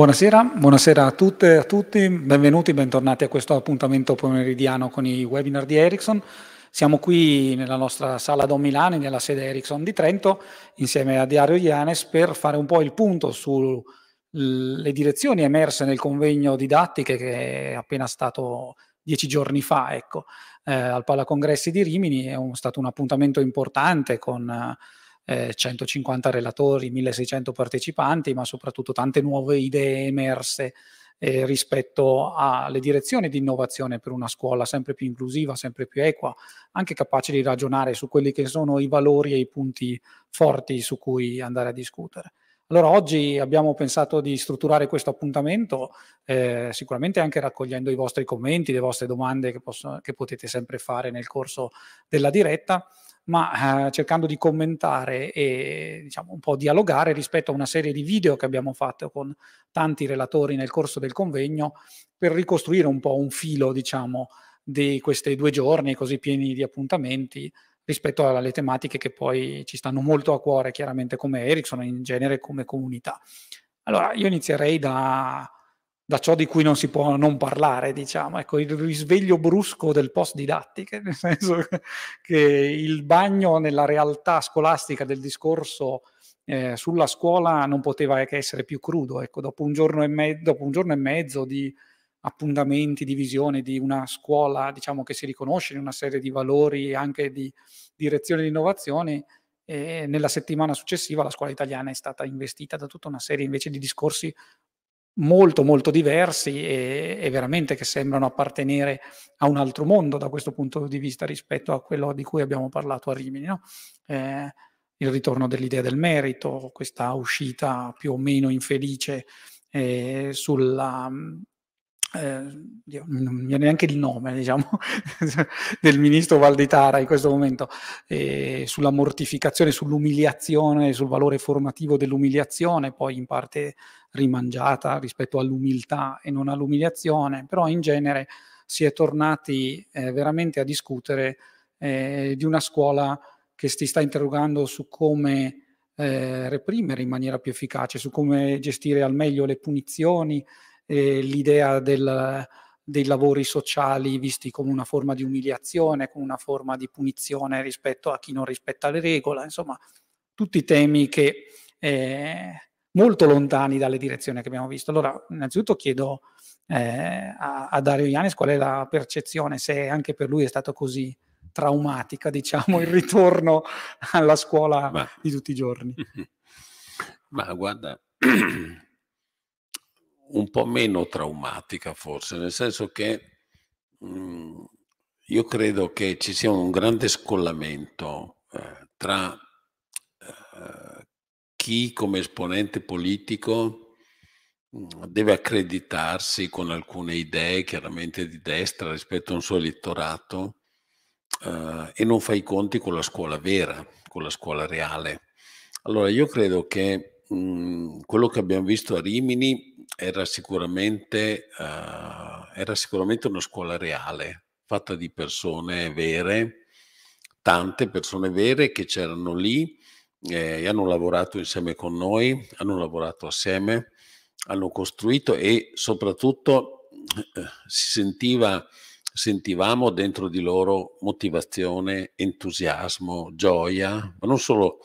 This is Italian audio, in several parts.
Buonasera, buonasera a tutte e a tutti, benvenuti, bentornati a questo appuntamento pomeridiano con i webinar di Ericsson. Siamo qui nella nostra sala Don Milani, nella sede Ericsson di Trento, insieme a Diario Ianes per fare un po' il punto sulle direzioni emerse nel convegno didattiche che è appena stato dieci giorni fa, ecco, eh, al Palacongressi di Rimini. È un, stato un appuntamento importante con... Eh, eh, 150 relatori, 1600 partecipanti, ma soprattutto tante nuove idee emerse eh, rispetto alle direzioni di innovazione per una scuola sempre più inclusiva, sempre più equa, anche capace di ragionare su quelli che sono i valori e i punti forti su cui andare a discutere. Allora oggi abbiamo pensato di strutturare questo appuntamento eh, sicuramente anche raccogliendo i vostri commenti, le vostre domande che, possono, che potete sempre fare nel corso della diretta, ma eh, cercando di commentare e diciamo, un po' dialogare rispetto a una serie di video che abbiamo fatto con tanti relatori nel corso del convegno per ricostruire un po' un filo diciamo, di questi due giorni così pieni di appuntamenti rispetto alle tematiche che poi ci stanno molto a cuore, chiaramente come Ericsson in genere come comunità. Allora, io inizierei da, da ciò di cui non si può non parlare, diciamo, ecco, il risveglio brusco del post didattiche, nel senso che il bagno nella realtà scolastica del discorso eh, sulla scuola non poteva che essere più crudo, ecco, dopo un giorno e, me- dopo un giorno e mezzo di appuntamenti di visione di una scuola diciamo, che si riconosce in una serie di valori e anche di direzione di innovazione, e nella settimana successiva la scuola italiana è stata investita da tutta una serie invece di discorsi molto molto diversi e, e, veramente che sembrano appartenere a un altro mondo da questo punto di vista rispetto a quello di cui abbiamo parlato a Rimini. No? Eh, il ritorno dell'idea del merito, questa uscita più o meno infelice eh, sulla, eh, Dio, non mi viene neanche il nome diciamo, del ministro Valditara in questo momento, eh, sulla mortificazione, sull'umiliazione, sul valore formativo dell'umiliazione, poi in parte rimangiata rispetto all'umiltà e non all'umiliazione, però in genere si è tornati eh, veramente a discutere eh, di una scuola che si sta interrogando su come eh, reprimere in maniera più efficace, su come gestire al meglio le punizioni, eh, l'idea del, dei lavori sociali visti come una forma di umiliazione, come una forma di punizione rispetto a chi non rispetta le regole, insomma, tutti temi che eh, molto lontani dalle direzioni che abbiamo visto. Allora, innanzitutto chiedo eh, a, a, Dario Ianis qual è la percezione, se anche per lui è stato così traumatica, diciamo, il ritorno alla scuola Ma. di tutti i giorni. Ma guarda, un po' meno traumatica forse, nel senso che mh, mm, io credo che ci sia un grande scollamento eh, tra eh, chi come esponente politico mm, deve accreditarsi con alcune idee chiaramente di destra rispetto a un suo elettorato eh, e non fa i conti con la scuola vera, con la scuola reale. Allora io credo che mh, mm, quello che abbiamo visto a Rimini era sicuramente, uh, era sicuramente una scuola reale, fatta di persone vere, tante persone vere che c'erano lì eh, e hanno lavorato insieme con noi, hanno lavorato assieme, hanno costruito e soprattutto eh, si sentiva, sentivamo dentro di loro motivazione, entusiasmo, gioia, ma non solo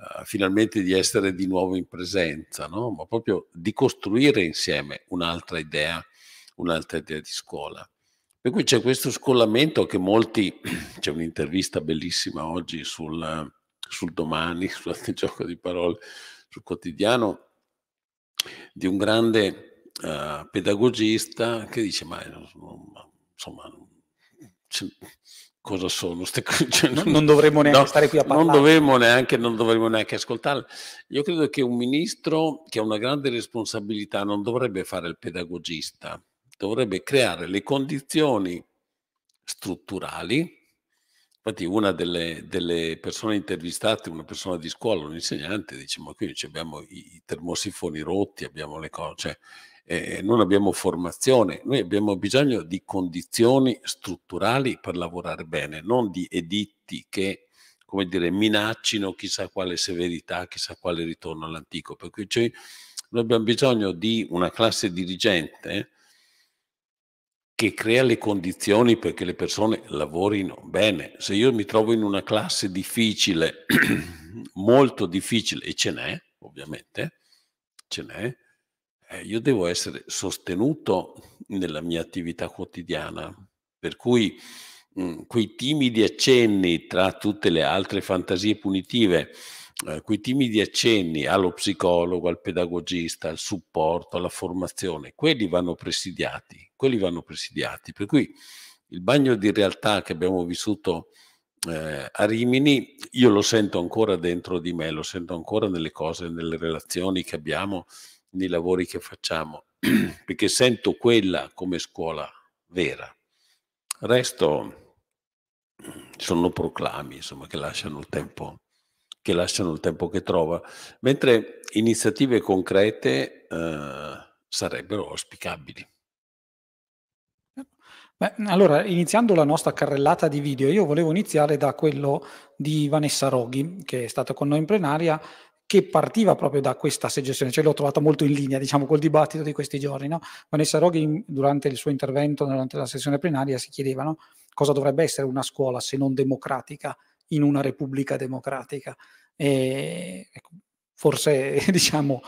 eh, finalmente di essere di nuovo in presenza, no? ma proprio di costruire insieme un'altra idea, un'altra idea di scuola. Per cui c'è questo scollamento che molti, c'è un'intervista bellissima oggi sul, sul domani, sul gioco di parole, sul quotidiano, di un grande uh, pedagogista che dice ma eh, insomma cosa sono ste cose? Cioè, non, non, dovremmo neanche no, stare qui a parlare. Non dovremmo neanche, non dovremmo neanche ascoltarle. Io credo che un ministro che ha una grande responsabilità non dovrebbe fare il pedagogista, dovrebbe creare le condizioni strutturali. Infatti una delle, delle persone intervistate, una persona di scuola, un insegnante, dice ma qui abbiamo i, i termosifoni rotti, abbiamo le cose, cioè, eh, noi abbiamo formazione, noi abbiamo bisogno di condizioni strutturali per lavorare bene, non di editti che come dire, minaccino chissà quale severità, chissà quale ritorno all'antico. Per cui cioè, noi abbiamo bisogno di una classe dirigente che crea le condizioni perché le persone lavorino bene. Se io mi trovo in una classe difficile, molto difficile, e ce n'è, ovviamente, ce n'è, eh, io devo essere sostenuto nella mia attività quotidiana, per cui mh, mm, quei timidi accenni tra tutte le altre fantasie punitive, eh, quei timidi accenni allo psicologo, al pedagogista, al supporto, alla formazione, quelli vanno presidiati, quelli vanno presidiati. Per cui il bagno di realtà che abbiamo vissuto eh, a Rimini, io lo sento ancora dentro di me, lo sento ancora nelle cose, nelle relazioni che abbiamo, nei lavori che facciamo, perché sento quella come scuola vera. Il resto sono proclami, insomma, che lasciano il tempo che, lasciano il tempo che trova, mentre iniziative concrete eh, sarebbero auspicabili. Beh, allora, iniziando la nostra carrellata di video, io volevo iniziare da quello di Vanessa Roghi, che è stata con noi in plenaria che partiva proprio da questa suggestione, cioè l'ho trovata molto in linea, diciamo, col dibattito di questi giorni. No? Vanessa Roghi, durante il suo intervento, durante la sessione plenaria, si chiedeva no? cosa dovrebbe essere una scuola se non democratica in una repubblica democratica. E, ecco, forse, diciamo,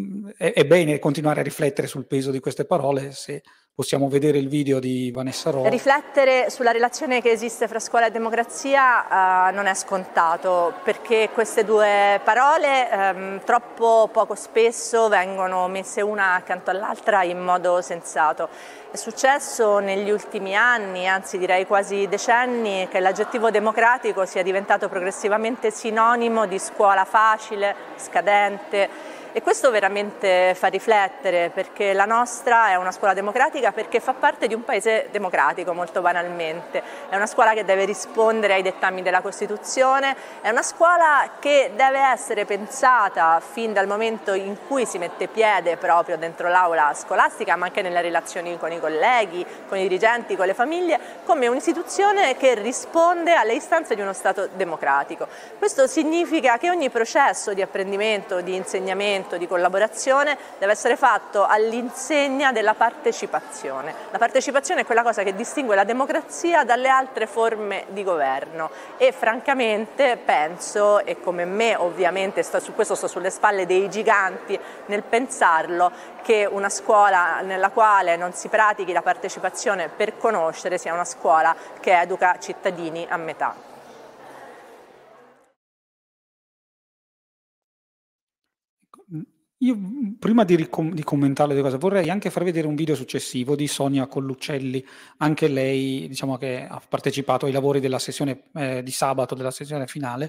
mm, è, è bene continuare a riflettere sul peso di queste parole se possiamo vedere il video di Vanessa Ro. Riflettere sulla relazione che esiste fra scuola e democrazia eh, non è scontato perché queste due parole ehm, troppo poco spesso vengono messe una accanto all'altra in modo sensato. È successo negli ultimi anni, anzi direi quasi decenni, che l'aggettivo democratico sia diventato progressivamente sinonimo di scuola facile, scadente e questo veramente fa riflettere perché la nostra è una scuola democratica democratica perché fa parte di un paese democratico molto banalmente, è una scuola che deve rispondere ai dettami della Costituzione, è una scuola che deve essere pensata fin dal momento in cui si mette piede proprio dentro l'aula scolastica ma anche nelle relazioni con i colleghi, con i dirigenti, con le famiglie, come un'istituzione che risponde alle istanze di uno Stato democratico. Questo significa che ogni processo di apprendimento, di insegnamento, di collaborazione deve essere fatto all'insegna della partecipazione partecipazione. La partecipazione è quella cosa che distingue la democrazia dalle altre forme di governo e francamente penso, e come me ovviamente sto, su questo sto sulle spalle dei giganti nel pensarlo, che una scuola nella quale non si pratichi la partecipazione per conoscere sia una scuola che educa cittadini a metà. Io prima di, ricom- di commentare le cose vorrei anche far vedere un video successivo di Sonia Collucelli, anche lei diciamo che ha partecipato ai lavori della sessione eh, di sabato, della sessione finale,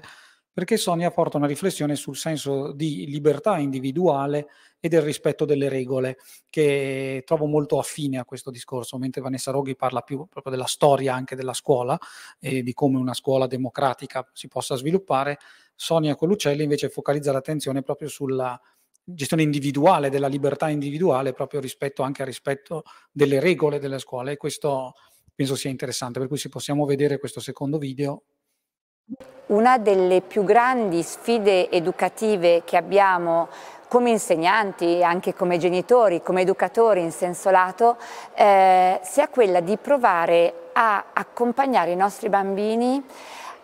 perché Sonia porta una riflessione sul senso di libertà individuale e del rispetto delle regole, che trovo molto affine a questo discorso, mentre Vanessa Roghi parla più proprio della storia anche della scuola e di come una scuola democratica si possa sviluppare, Sonia Collucelli invece focalizza l'attenzione proprio sulla gestione individuale, della libertà individuale proprio rispetto anche al rispetto delle regole delle scuole e questo penso sia interessante, per cui se possiamo vedere questo secondo video. Una delle più grandi sfide educative che abbiamo come insegnanti, anche come genitori, come educatori in senso lato, eh, sia quella di provare a accompagnare i nostri bambini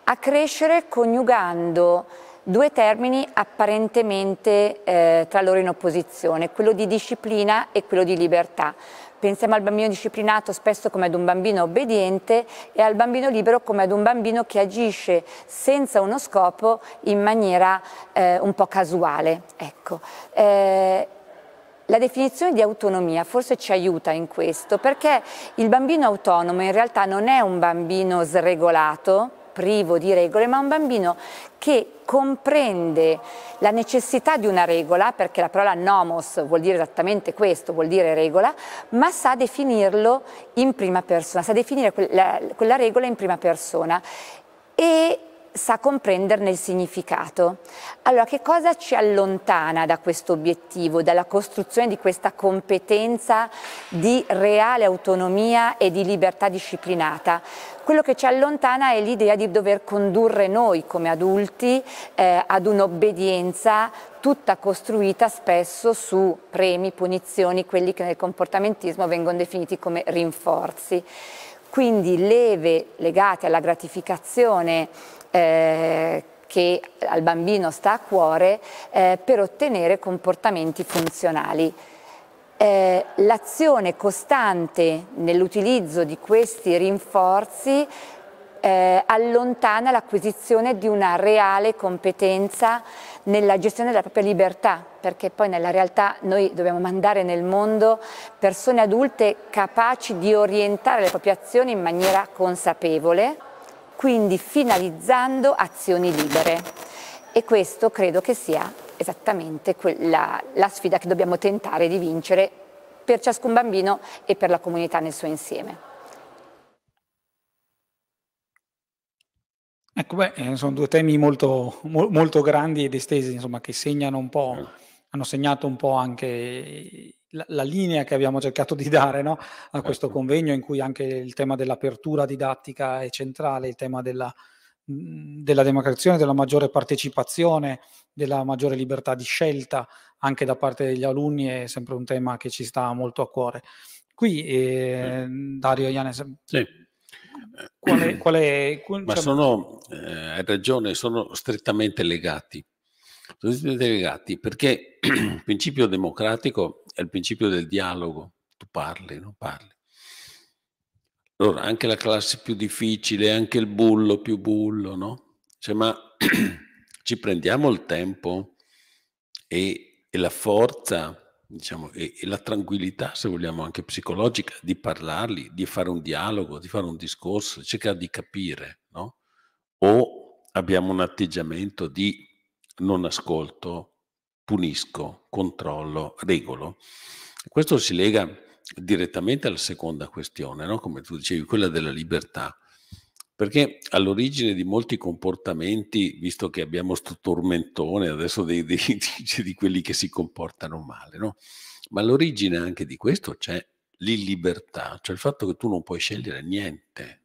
a crescere coniugando due termini apparentemente eh, tra loro in opposizione, quello di disciplina e quello di libertà. Pensiamo al bambino disciplinato spesso come ad un bambino obbediente e al bambino libero come ad un bambino che agisce senza uno scopo in maniera eh, un po' casuale. Ecco. Eh, la definizione di autonomia forse ci aiuta in questo perché il bambino autonomo in realtà non è un bambino sregolato, privo di regole, ma un bambino che comprende la necessità di una regola, perché la parola nomos vuol dire esattamente questo, vuol dire regola, ma sa definirlo in prima persona, sa definire quella, quella regola in prima persona e sa comprenderne il significato. Allora, che cosa ci allontana da questo obiettivo, dalla costruzione di questa competenza di reale autonomia e di libertà disciplinata? Quello che ci allontana è l'idea di dover condurre noi come adulti eh, ad un'obbedienza tutta costruita spesso su premi, punizioni, quelli che nel comportamentismo vengono definiti come rinforzi. Quindi leve legate alla gratificazione eh, che al bambino sta a cuore eh, per ottenere comportamenti funzionali. Eh, l'azione costante nell'utilizzo di questi rinforzi eh, allontana l'acquisizione di una reale competenza nella gestione della propria libertà, perché poi nella realtà noi dobbiamo mandare nel mondo persone adulte capaci di orientare le proprie azioni in maniera consapevole quindi finalizzando azioni libere e questo credo che sia esattamente quella, la sfida che dobbiamo tentare di vincere per ciascun bambino e per la comunità nel suo insieme. Ecco, beh, eh, sono due temi molto, molto grandi ed estesi, insomma, che segnano un po', eh. hanno segnato un po' anche la, linea che abbiamo cercato di dare no? a questo ecco. convegno in cui anche il tema dell'apertura didattica è centrale, il tema della, mhmm, della democrazia, della maggiore partecipazione, della maggiore libertà di scelta anche da parte degli alunni è sempre un tema che ci sta molto a cuore. Qui certo. eh, sì. Dario Iane, sì. qual è, qual è, qual, Ma cioè... sono, eh, hai ragione, sono strettamente legati. Sono esatto, delegati perché il principio democratico è il principio del dialogo. Tu parli, non parli. Allora, anche la classe più difficile, anche il bullo più bullo, no? Cioè, ma ci prendiamo il tempo e, e la forza, diciamo, e, e, la tranquillità, se vogliamo, anche psicologica, di parlarli, di fare un dialogo, di fare un discorso, cercare di capire, no? O abbiamo un atteggiamento di non ascolto, punisco, controllo, regolo. Questo si lega direttamente alla seconda questione, no? come tu dicevi, quella della libertà, perché all'origine di molti comportamenti, visto che abbiamo questo tormentone adesso dei, dei, di, di quelli che si comportano male, no? ma all'origine anche di questo c'è l'illibertà, cioè il fatto che tu non puoi scegliere niente,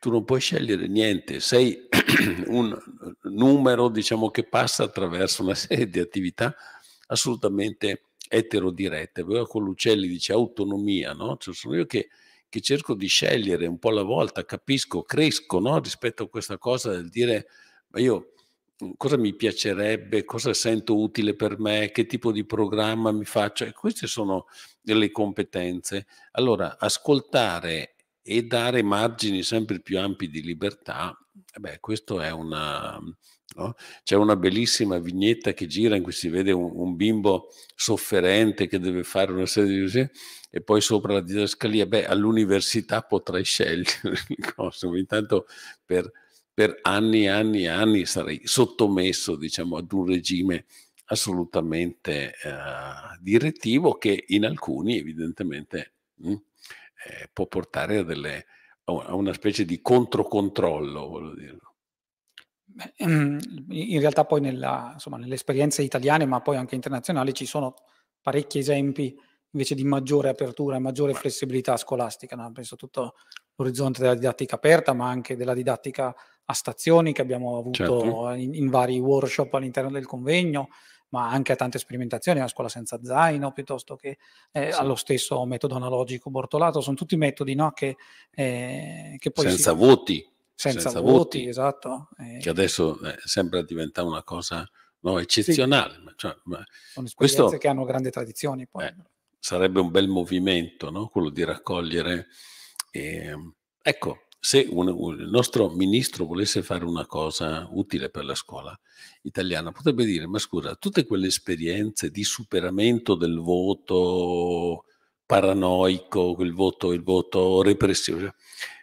tu non puoi scegliere niente, sei un numero diciamo, che passa attraverso una serie di attività assolutamente eterodirette. con l'Uccelli dice autonomia, no? Cioè sono io che, che, cerco di scegliere un po' alla volta, capisco, cresco no? rispetto a questa cosa del dire ma io cosa mi piacerebbe, cosa sento utile per me, che tipo di programma mi faccio. E queste sono delle competenze. Allora, ascoltare e dare margini sempre più ampi di libertà, eh beh, questo è una... No? C'è una bellissima vignetta che gira in cui si vede un, un bimbo sofferente che deve fare una serie di cose e poi sopra la didascalia, beh, all'università potrei scegliere il cose, intanto per, per anni e anni e anni sarei sottomesso diciamo, ad un regime assolutamente eh, direttivo che in alcuni evidentemente mh, mm, eh, può portare a, delle, a, una specie di controcontrollo, voglio dire. Ehm, in realtà poi nella, insomma, nelle esperienze italiane, ma poi anche internazionali, ci sono parecchi esempi invece di maggiore apertura e maggiore flessibilità scolastica. No? Penso tutto l'orizzonte della didattica aperta, ma anche della didattica a stazioni che abbiamo avuto certo. in, in, vari workshop all'interno del convegno, ma anche a tante sperimentazioni, a scuola senza zaino, piuttosto che eh, sì. allo stesso metodo analogico bortolato, sono tutti metodi no, che, eh, che, poi... Senza si... voti. Senza, senza voti, voti, esatto. Che eh. adesso eh, sembra diventare una cosa no, eccezionale. Sì. Ma, cioè, ma sono esperienze questo... che hanno grandi tradizioni poi. Eh, sarebbe un bel movimento, no? quello di raccogliere... Eh, ecco, se un, il nostro ministro volesse fare una cosa utile per la scuola italiana, potrebbe dire, ma scusa, tutte quelle esperienze di superamento del voto paranoico, il voto, il voto repressivo, cioè,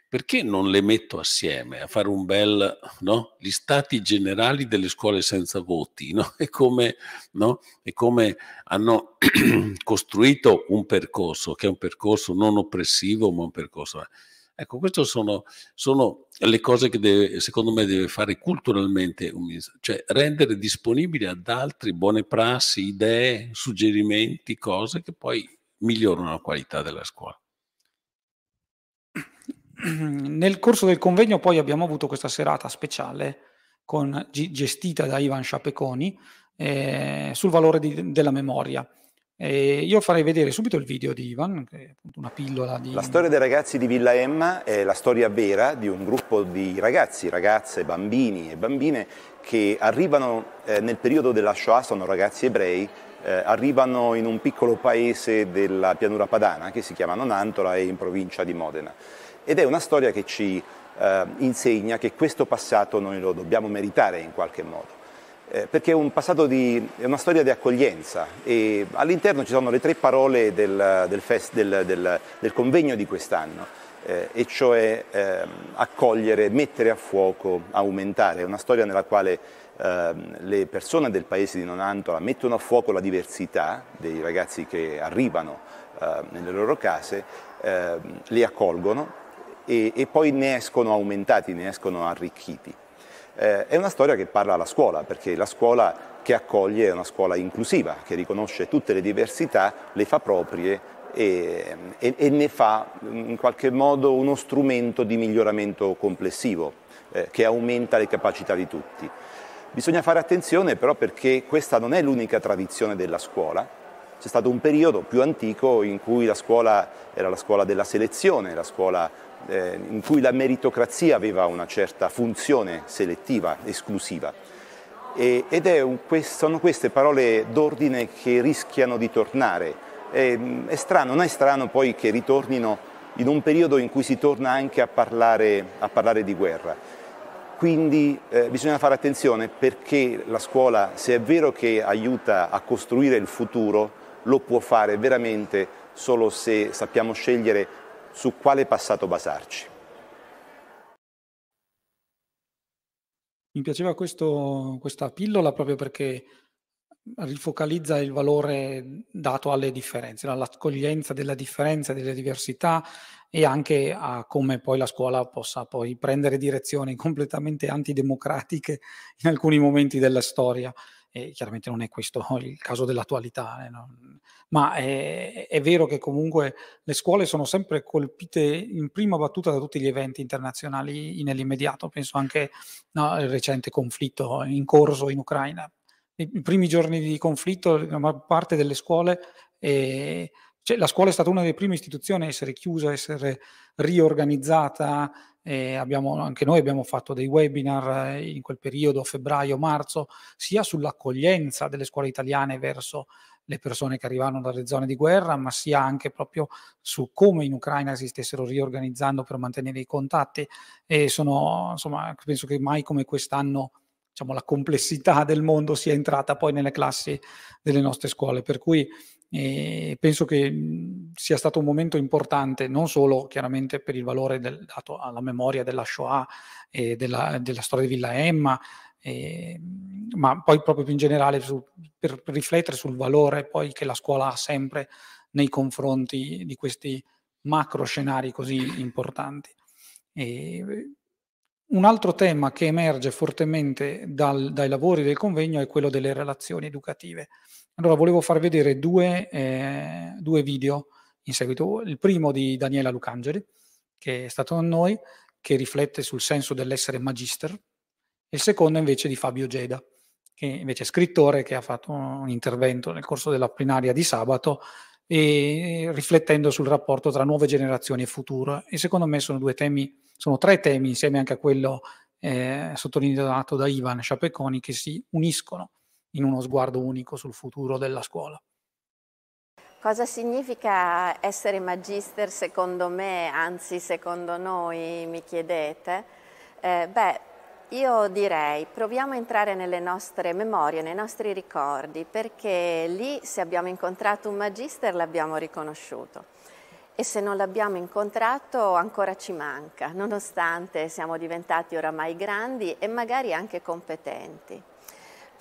perché non le metto assieme a fare un bel, no? Gli stati generali delle scuole senza voti, no? E come, no? E come hanno costruito un percorso, che è un percorso non oppressivo, ma un percorso... Eh Ecco, queste sono, sono le cose che deve, secondo me deve fare culturalmente un ministro, cioè rendere disponibili ad altri buone prassi, idee, suggerimenti, cose che poi migliorano la qualità della scuola. Nel corso del convegno poi abbiamo avuto questa serata speciale con, gestita da Ivan Sciapeconi eh, sul valore di, della memoria. Eh, io farei vedere subito il video di Ivan, che è appunto una pillola di... La storia dei ragazzi di Villa Emma è la storia vera di un gruppo di ragazzi, ragazze, bambini e bambine che arrivano eh, nel periodo della Shoah, sono ragazzi ebrei, eh, arrivano in un piccolo paese della pianura padana che si chiama Nonantola e in provincia di Modena. Ed è una storia che ci eh, insegna che questo passato noi lo dobbiamo meritare in qualche modo. Eh, perché è, un di, è, una storia di accoglienza e all'interno ci sono le tre parole del, del, fest, del, del convegno di quest'anno, eh, e cioè eh, accogliere, mettere a fuoco, aumentare. È una storia nella quale ehm, le persone del paese di Nonantola mettono a fuoco la diversità dei ragazzi che arrivano ehm, nelle loro case, ehm, li accolgono e, e poi ne escono aumentati, ne escono arricchiti. Eh, è una storia che parla alla scuola, perché la scuola che accoglie è una scuola inclusiva, che riconosce tutte le diversità, le fa proprie e, e, e ne fa mm, in qualche modo uno strumento di miglioramento complessivo, eh, che aumenta le capacità di tutti. Bisogna fare attenzione però perché questa non è l'unica tradizione della scuola, c'è stato un periodo più antico in cui la scuola era la scuola della selezione, la scuola eh, in cui la meritocrazia aveva una certa funzione selettiva, esclusiva. E, ed un, sono queste parole d'ordine che rischiano di tornare. E, è strano, non è strano poi che ritornino in un periodo in cui si torna anche a parlare, a parlare di guerra. Quindi eh, bisogna fare attenzione perché la scuola, se è vero che aiuta a costruire il futuro, lo può fare veramente solo se sappiamo scegliere su quale passato basarci. Mi piaceva questo, questa pillola proprio perché rifocalizza il valore dato alle differenze, all'accoglienza della differenza, delle diversità e anche a come poi la scuola possa poi prendere direzioni completamente antidemocratiche in alcuni momenti della storia eh, chiaramente non è questo il caso dell'attualità, eh, no? Mhmm, ma è, è, vero che comunque le scuole sono sempre colpite in prima battuta da tutti gli eventi internazionali nell'immediato, penso anche al recente conflitto in corso in Ucraina. I, I primi giorni di conflitto, la parte delle scuole eh, cioè, la scuola è stata una delle prime istituzioni a essere chiusa, a essere riorganizzata, eh, abbiamo, anche noi abbiamo fatto dei webinar eh, in quel periodo, febbraio-marzo, sia sull'accoglienza delle scuole italiane verso le persone che arrivavano dalle zone di guerra, ma sia anche proprio su come in Ucraina si stessero riorganizzando per mantenere i contatti. E sono, insomma, penso che mai come quest'anno diciamo, la complessità del mondo sia entrata poi nelle classi delle nostre scuole. Per cui e penso che mhmm, sia stato un momento importante non solo chiaramente per il valore del, dato alla memoria della Shoah e della, della storia di Villa Emma, e, mhmm, ma poi proprio più in generale su, per, riflettere sul valore poi che la scuola ha sempre nei confronti di questi macro scenari così importanti. E, mhmm, un altro tema che emerge fortemente dal, dai lavori del convegno è quello delle relazioni educative. Allora volevo far vedere due, eh, due, video in seguito. Il primo di Daniela Lucangeli, che è stato con noi, che riflette sul senso dell'essere magister, e il secondo invece di Fabio Geda, che invece è scrittore, che ha fatto un intervento nel corso della plenaria di sabato, e, riflettendo sul rapporto tra nuove generazioni e futuro. E secondo me sono due temi, sono tre temi, insieme anche a quello eh, sottolineato da Ivan Sciapeconi, che si uniscono in uno sguardo unico sul futuro della scuola. Cosa significa essere magister secondo me, anzi secondo noi, mi chiedete? Eh, beh, io direi proviamo a entrare nelle nostre memorie, nei nostri ricordi, perché lì se abbiamo incontrato un magister l'abbiamo riconosciuto e se non l'abbiamo incontrato ancora ci manca, nonostante siamo diventati oramai grandi e magari anche competenti.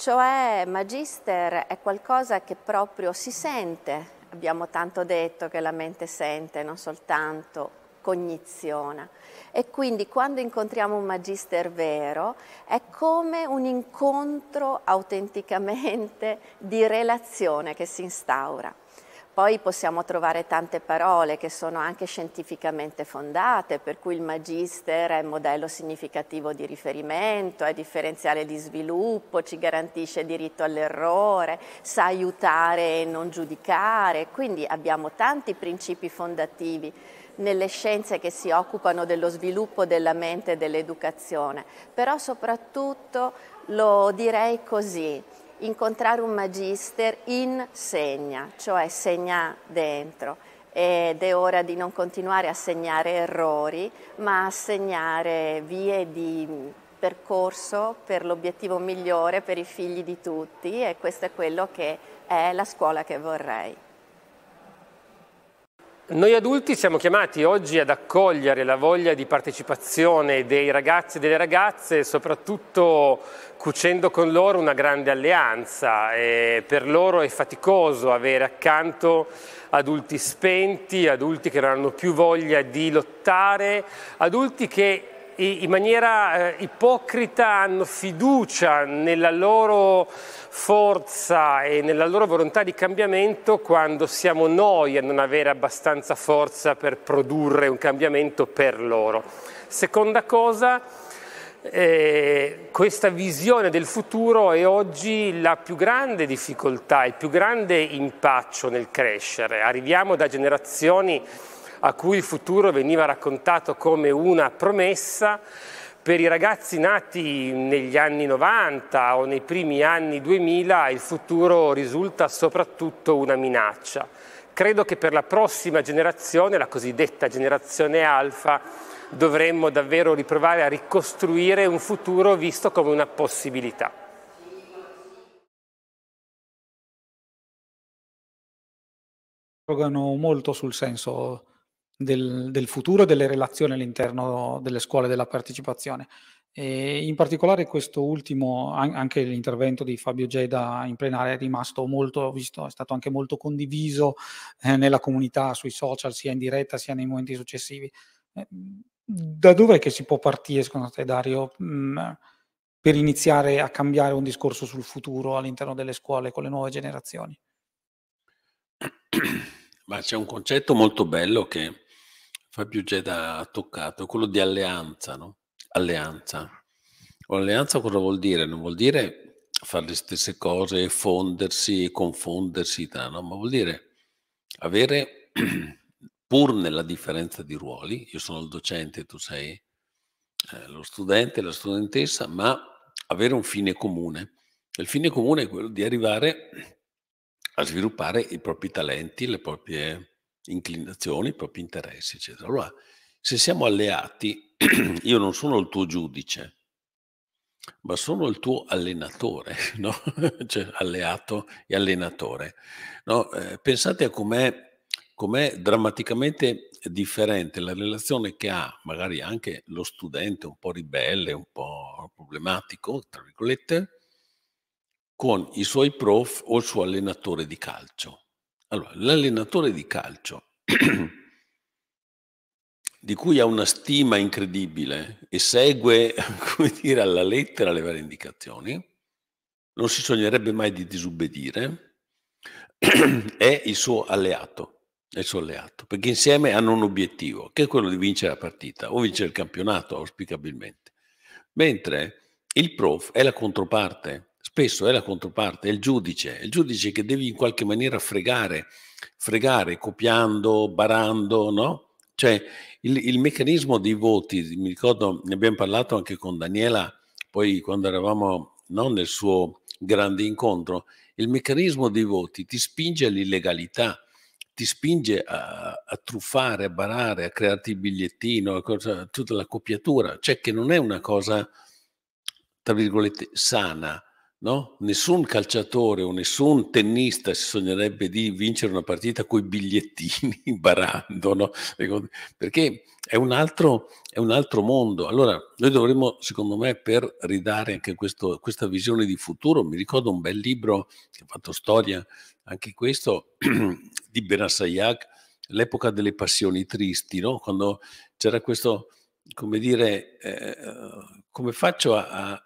Cioè Magister è qualcosa che proprio si sente, abbiamo tanto detto che la mente sente, non soltanto cogniziona. E quindi quando incontriamo un magister vero è come un incontro autenticamente di relazione che si instaura. Poi possiamo trovare tante parole che sono anche scientificamente fondate, per cui il magister è modello significativo di riferimento, è differenziale di sviluppo, ci garantisce diritto all'errore, sa aiutare e non giudicare, quindi abbiamo tanti principi fondativi nelle scienze che si occupano dello sviluppo della mente e dell'educazione, però soprattutto lo direi così, incontrare un magister in segna, cioè segna dentro ed è ora di non continuare a segnare errori, ma a segnare vie di percorso per l'obiettivo migliore per i figli di tutti e questo è quello che è la scuola che vorrei. Noi adulti siamo chiamati oggi ad accogliere la voglia di partecipazione dei ragazzi e delle ragazze, soprattutto cucendo con loro una grande alleanza. E per loro è faticoso avere accanto adulti spenti, adulti che non hanno più voglia di lottare, adulti che in maniera eh, ipocrita hanno fiducia nella loro forza e nella loro volontà di cambiamento quando siamo noi a non avere abbastanza forza per produrre un cambiamento per loro. Seconda cosa, eh, questa visione del futuro è oggi la più grande difficoltà, il più grande impaccio nel crescere. Arriviamo da generazioni a cui il futuro veniva raccontato come una promessa per i ragazzi nati negli anni 90 o nei primi anni 2000 il futuro risulta soprattutto una minaccia. Credo che per la prossima generazione, la cosiddetta generazione alfa, dovremmo davvero riprovare a ricostruire un futuro visto come una possibilità. Interrogano molto sul senso del, del futuro e delle relazioni all'interno delle scuole della partecipazione. E in particolare questo ultimo, anche l'intervento di Fabio Geda in plenaria è rimasto molto visto, è stato anche molto condiviso eh, nella comunità, sui social, sia in diretta sia nei momenti successivi. Eh, da dove è che si può partire, secondo te, Dario, mh, mm, per iniziare a cambiare un discorso sul futuro all'interno delle scuole con le nuove generazioni? Ma c'è un concetto molto bello che Fabio Geda ha toccato, quello di alleanza, no? Alleanza. Alleanza cosa vuol dire? Non vuol dire fare le stesse cose, fondersi, confondersi, no? ma vuol dire avere, pur nella differenza di ruoli, io sono il docente, tu sei eh, lo studente, la studentessa, ma avere un fine comune. Il fine comune è quello di arrivare a sviluppare i propri talenti, le proprie inclinazioni, propri interessi, eccetera. Allora, se siamo alleati, io non sono il tuo giudice, ma sono il tuo allenatore, no? cioè alleato e allenatore. No? Eh, pensate a com'è, com'è drammaticamente differente la relazione che ha magari anche lo studente un po' ribelle, un po' problematico, tra virgolette, con i suoi prof o il suo allenatore di calcio. Allora, l'allenatore di calcio, di cui ha una stima incredibile e segue, come dire, alla lettera le varie indicazioni, non si sognerebbe mai di disubbedire, è il suo alleato, è il suo alleato, perché insieme hanno un obiettivo, che è quello di vincere la partita o vincere il campionato, auspicabilmente. Mentre il prof è la controparte, spesso è la controparte, è il giudice, è il giudice che devi in qualche maniera fregare, fregare copiando, barando, no? Cioè il, il meccanismo dei voti, mi ricordo, ne abbiamo parlato anche con Daniela, poi quando eravamo no, nel suo grande incontro, il meccanismo dei voti ti spinge all'illegalità, ti spinge a, a truffare, a barare, a crearti il bigliettino, a cosa, tutta la copiatura, cioè che non è una cosa, tra virgolette, sana No? Nessun calciatore o nessun tennista si sognerebbe di vincere una partita con i bigliettini barando, no? perché è un, altro, è un, altro, mondo. Allora, noi dovremmo, secondo me, per ridare anche questo, questa visione di futuro, mi ricordo un bel libro che ha fatto storia, anche questo, di Benassayak, L'epoca delle passioni tristi, no? quando c'era questo, come dire, eh, eh come faccio a, a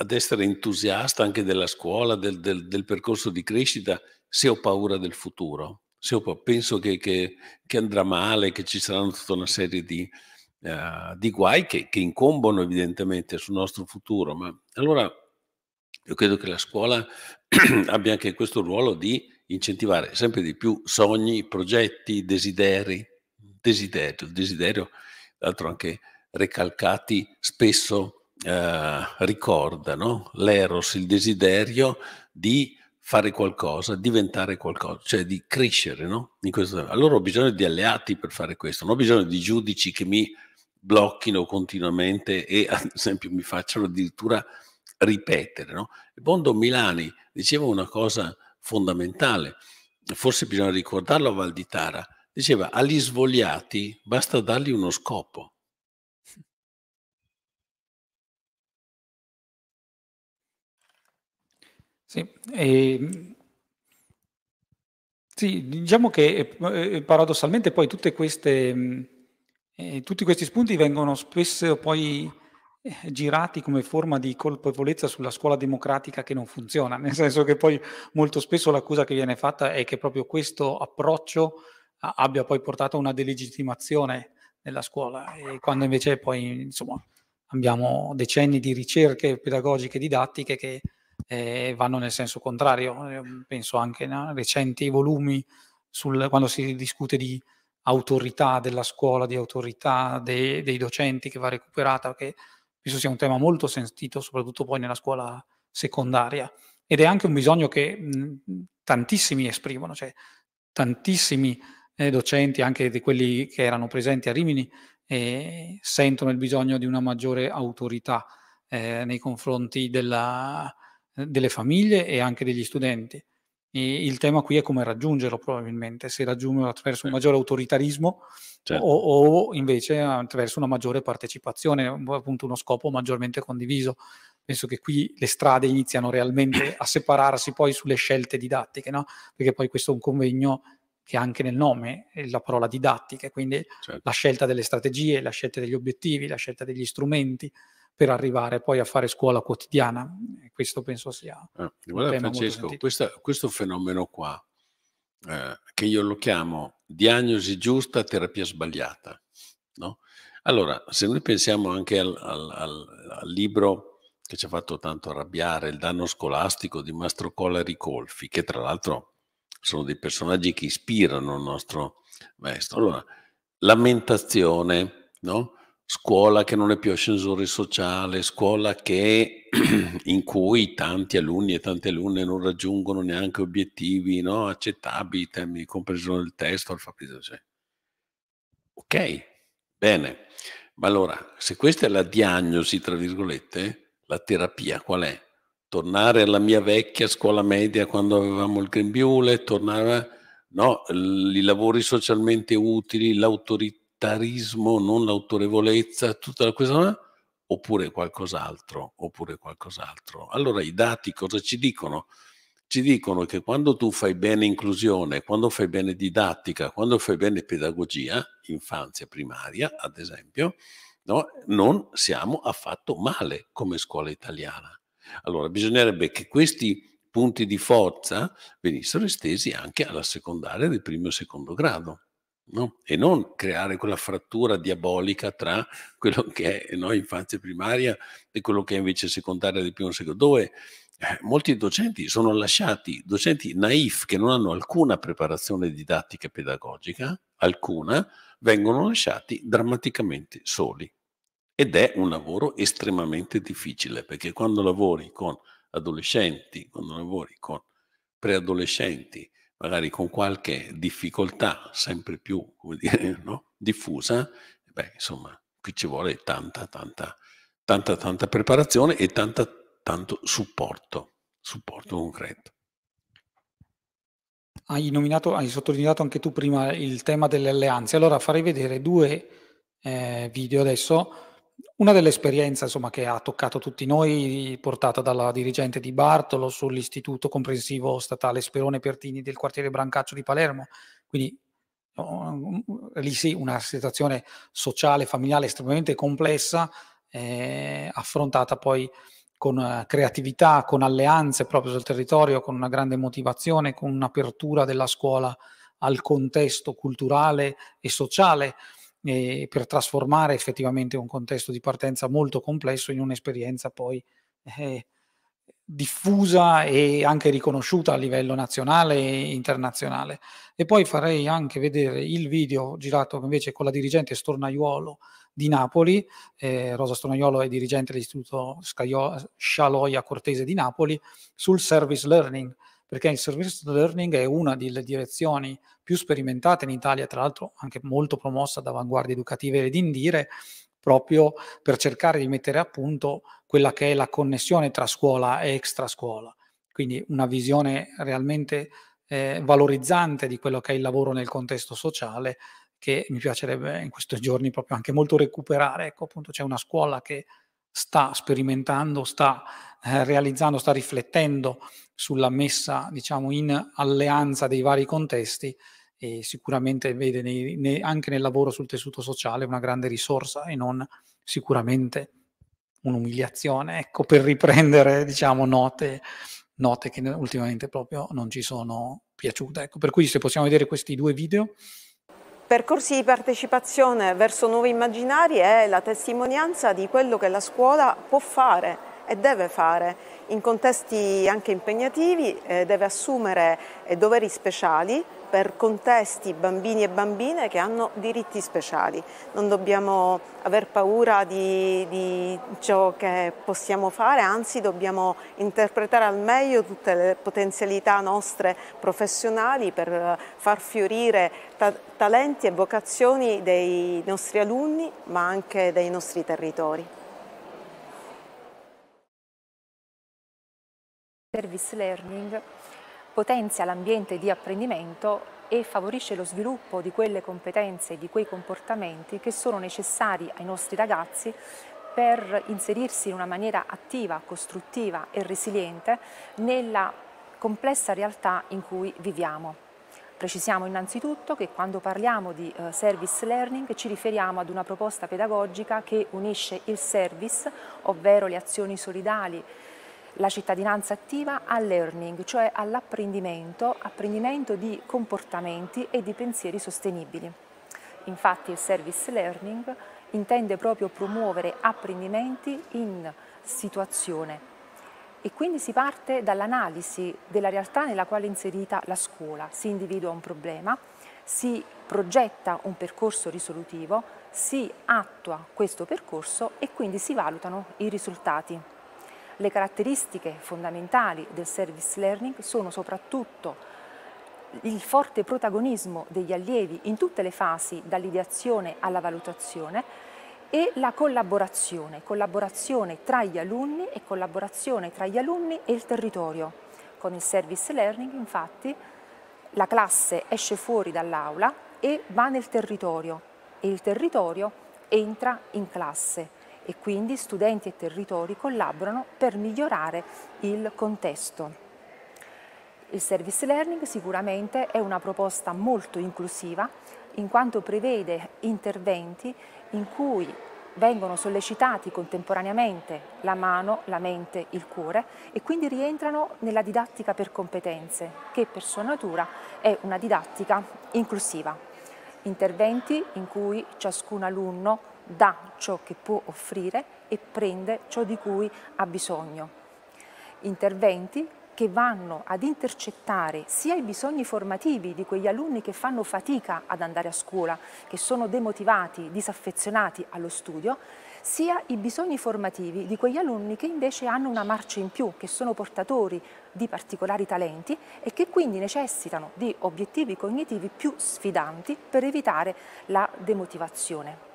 ad essere entusiasta anche della scuola, del, del, del percorso di crescita, se ho paura del futuro, se ho, penso che, che, che, andrà male, che ci saranno tutta una serie di, uh, di guai che, che incombono evidentemente sul nostro futuro. Ma allora io credo che la scuola abbia anche questo ruolo di incentivare sempre di più sogni, progetti, desideri, desiderio, desiderio, tra l'altro anche recalcati spesso eh, ricordano l'eros, il desiderio di fare qualcosa, diventare qualcosa, cioè di crescere, no? Questo, allora ho bisogno di alleati per fare questo, non ho bisogno di giudici che mi blocchino continuamente e ad esempio mi facciano addirittura ripetere. No? Bondo Milani diceva una cosa fondamentale, forse bisogna ricordarlo a Valditara, diceva agli svogliati basta dargli uno scopo. Sì, sì diciamo che eh, eh, paradossalmente poi tutte queste, eh, tutti questi spunti vengono spesso poi girati come forma di colpevolezza sulla scuola democratica che non funziona, nel senso che poi molto spesso l'accusa che viene fatta è che proprio questo approccio abbia poi portato a una delegittimazione della scuola, e quando invece poi insomma abbiamo decenni di ricerche pedagogiche didattiche che eh, vanno nel senso contrario. Ehm, penso anche a recenti volumi sul, quando si discute di autorità della scuola, di autorità dei, dei docenti che va recuperata, che penso sia un tema molto sentito, soprattutto poi nella scuola secondaria. Ed è anche un bisogno che mh, mhmm, tantissimi esprimono, cioè tantissimi eh, docenti, anche di quelli che erano presenti a Rimini, eh, sentono il bisogno di una maggiore autorità eh, nei confronti della, delle famiglie e anche degli studenti. E il tema qui è come raggiungerlo probabilmente, se raggiungerlo attraverso un maggiore autoritarismo certo. o, o, invece attraverso una maggiore partecipazione, appunto uno scopo maggiormente condiviso. Penso che qui le strade iniziano realmente a separarsi poi sulle scelte didattiche, no? perché poi questo è un convegno che anche nel nome è la parola didattica, quindi certo. la scelta delle strategie, la scelta degli obiettivi, la scelta degli strumenti per arrivare poi a fare scuola quotidiana. Questo penso sia. Eh, guarda, Francesco, questa, questo fenomeno qua, eh, che io lo chiamo diagnosi giusta, terapia sbagliata. No? Allora, se noi pensiamo anche al, al, al, al, libro che ci ha fatto tanto arrabbiare, Il danno scolastico di Mastro Cola Colfi, che tra l'altro sono dei personaggi che ispirano il nostro maestro. Allora, lamentazione, no? scuola che non è più ascensore sociale, scuola che, in cui tanti alunni e tante alunne non raggiungono neanche obiettivi no? accettabili, temi di comprensione del testo, alfabetizzazione. Cioè. Ok, bene, ma allora se questa è la diagnosi, tra virgolette, la terapia qual è? Tornare alla mia vecchia scuola media quando avevamo il grembiule, tornare... No, i lavori socialmente utili, l'autorità l'autoritarismo, non l'autorevolezza, tutta questa oppure qualcos'altro, oppure qualcos'altro. Allora i dati cosa ci dicono? Ci dicono che quando tu fai bene inclusione, quando fai bene didattica, quando fai bene pedagogia, infanzia primaria ad esempio, no, non siamo affatto male come scuola italiana. Allora bisognerebbe che questi punti di forza venissero estesi anche alla secondaria del primo e secondo grado no? e non creare quella frattura diabolica tra quello che è no, infanzia primaria e quello che è invece secondaria del primo secolo, dove eh, molti docenti sono lasciati, docenti naif che non hanno alcuna preparazione didattica e pedagogica, alcuna, vengono lasciati drammaticamente soli. Ed è un lavoro estremamente difficile, perché quando lavori con adolescenti, quando lavori con preadolescenti, magari con qualche difficoltà sempre più dire, no? diffusa, beh, insomma, qui ci vuole tanta, tanta, tanta, tanta preparazione e tanta, tanto supporto, supporto concreto. Hai, nominato, hai sottolineato anche tu prima il tema delle alleanze, allora farei vedere due eh, video adesso una dell'esperienza insomma, che ha toccato tutti noi, portata dalla dirigente di Bartolo sull'Istituto Comprensivo Statale Sperone Pertini del quartiere Brancaccio di Palermo, quindi eh, lì sì una situazione sociale, familiare estremamente complessa, eh, affrontata poi con eh, creatività, con alleanze proprio sul territorio, con una grande motivazione, con un'apertura della scuola al contesto culturale e sociale eh, per trasformare effettivamente un contesto di partenza molto complesso in un'esperienza poi eh, diffusa e anche riconosciuta a livello nazionale e internazionale. E poi farei anche vedere il video girato invece con la dirigente Stornaiuolo di Napoli, eh, Rosa Stornaiuolo è dirigente dell'Istituto Scaio- Scialoia Cortese di Napoli, sul service learning perché il servizio di learning è una delle direzioni più sperimentate in Italia, tra l'altro anche molto promossa da Vanguardie Educative ed Indire, proprio per cercare di mettere a punto quella che è la connessione tra scuola e extrascuola. Quindi una visione realmente eh, valorizzante di quello che è il lavoro nel contesto sociale che mi piacerebbe in questi giorni proprio anche molto recuperare. Ecco, appunto c'è una scuola che sta sperimentando, sta eh, realizzando, sta riflettendo sulla messa diciamo, in alleanza dei vari contesti e sicuramente vede nei, nei, anche nel lavoro sul tessuto sociale una grande risorsa e non sicuramente un'umiliazione, ecco, per riprendere diciamo, note, note che ultimamente proprio non ci sono piaciute. Ecco, per cui se possiamo vedere questi due video, Percorsi di partecipazione verso nuovi immaginari è la testimonianza di quello che la scuola può fare e deve fare in contesti anche impegnativi, eh, deve assumere eh, doveri speciali per contesti bambini e bambine che hanno diritti speciali. Non dobbiamo aver paura di, di ciò che possiamo fare, anzi dobbiamo interpretare al meglio tutte le potenzialità nostre professionali per far fiorire ta talenti e vocazioni dei nostri alunni ma anche dei nostri territori. Service Learning potenzia l'ambiente di apprendimento e favorisce lo sviluppo di quelle competenze e di quei comportamenti che sono necessari ai nostri ragazzi per inserirsi in una maniera attiva, costruttiva e resiliente nella complessa realtà in cui viviamo. Precisiamo innanzitutto che quando parliamo di eh, service learning ci riferiamo ad una proposta pedagogica che unisce il service, ovvero le azioni solidali la cittadinanza attiva al learning, cioè all'apprendimento, apprendimento di comportamenti e di pensieri sostenibili. Infatti il service learning intende proprio promuovere apprendimenti in situazione e quindi si parte dall'analisi della realtà nella quale è inserita la scuola, si individua un problema, si progetta un percorso risolutivo, si attua questo percorso e quindi si valutano i risultati. Le caratteristiche fondamentali del service learning sono soprattutto il forte protagonismo degli allievi in tutte le fasi dall'ideazione alla valutazione e la collaborazione, collaborazione tra gli alunni e collaborazione tra gli alunni e il territorio. Con il service learning infatti la classe esce fuori dall'aula e va nel territorio e il territorio entra in classe e quindi studenti e territori collaborano per migliorare il contesto. Il service learning sicuramente è una proposta molto inclusiva in quanto prevede interventi in cui vengono sollecitati contemporaneamente la mano, la mente, il cuore e quindi rientrano nella didattica per competenze che per sua natura è una didattica inclusiva. Interventi in cui ciascun alunno dà ciò che può offrire e prende ciò di cui ha bisogno. Interventi che vanno ad intercettare sia i bisogni formativi di quegli alunni che fanno fatica ad andare a scuola, che sono demotivati, disaffezionati allo studio, sia i bisogni formativi di quegli alunni che invece hanno una marcia in più, che sono portatori di particolari talenti e che quindi necessitano di obiettivi cognitivi più sfidanti per evitare la demotivazione.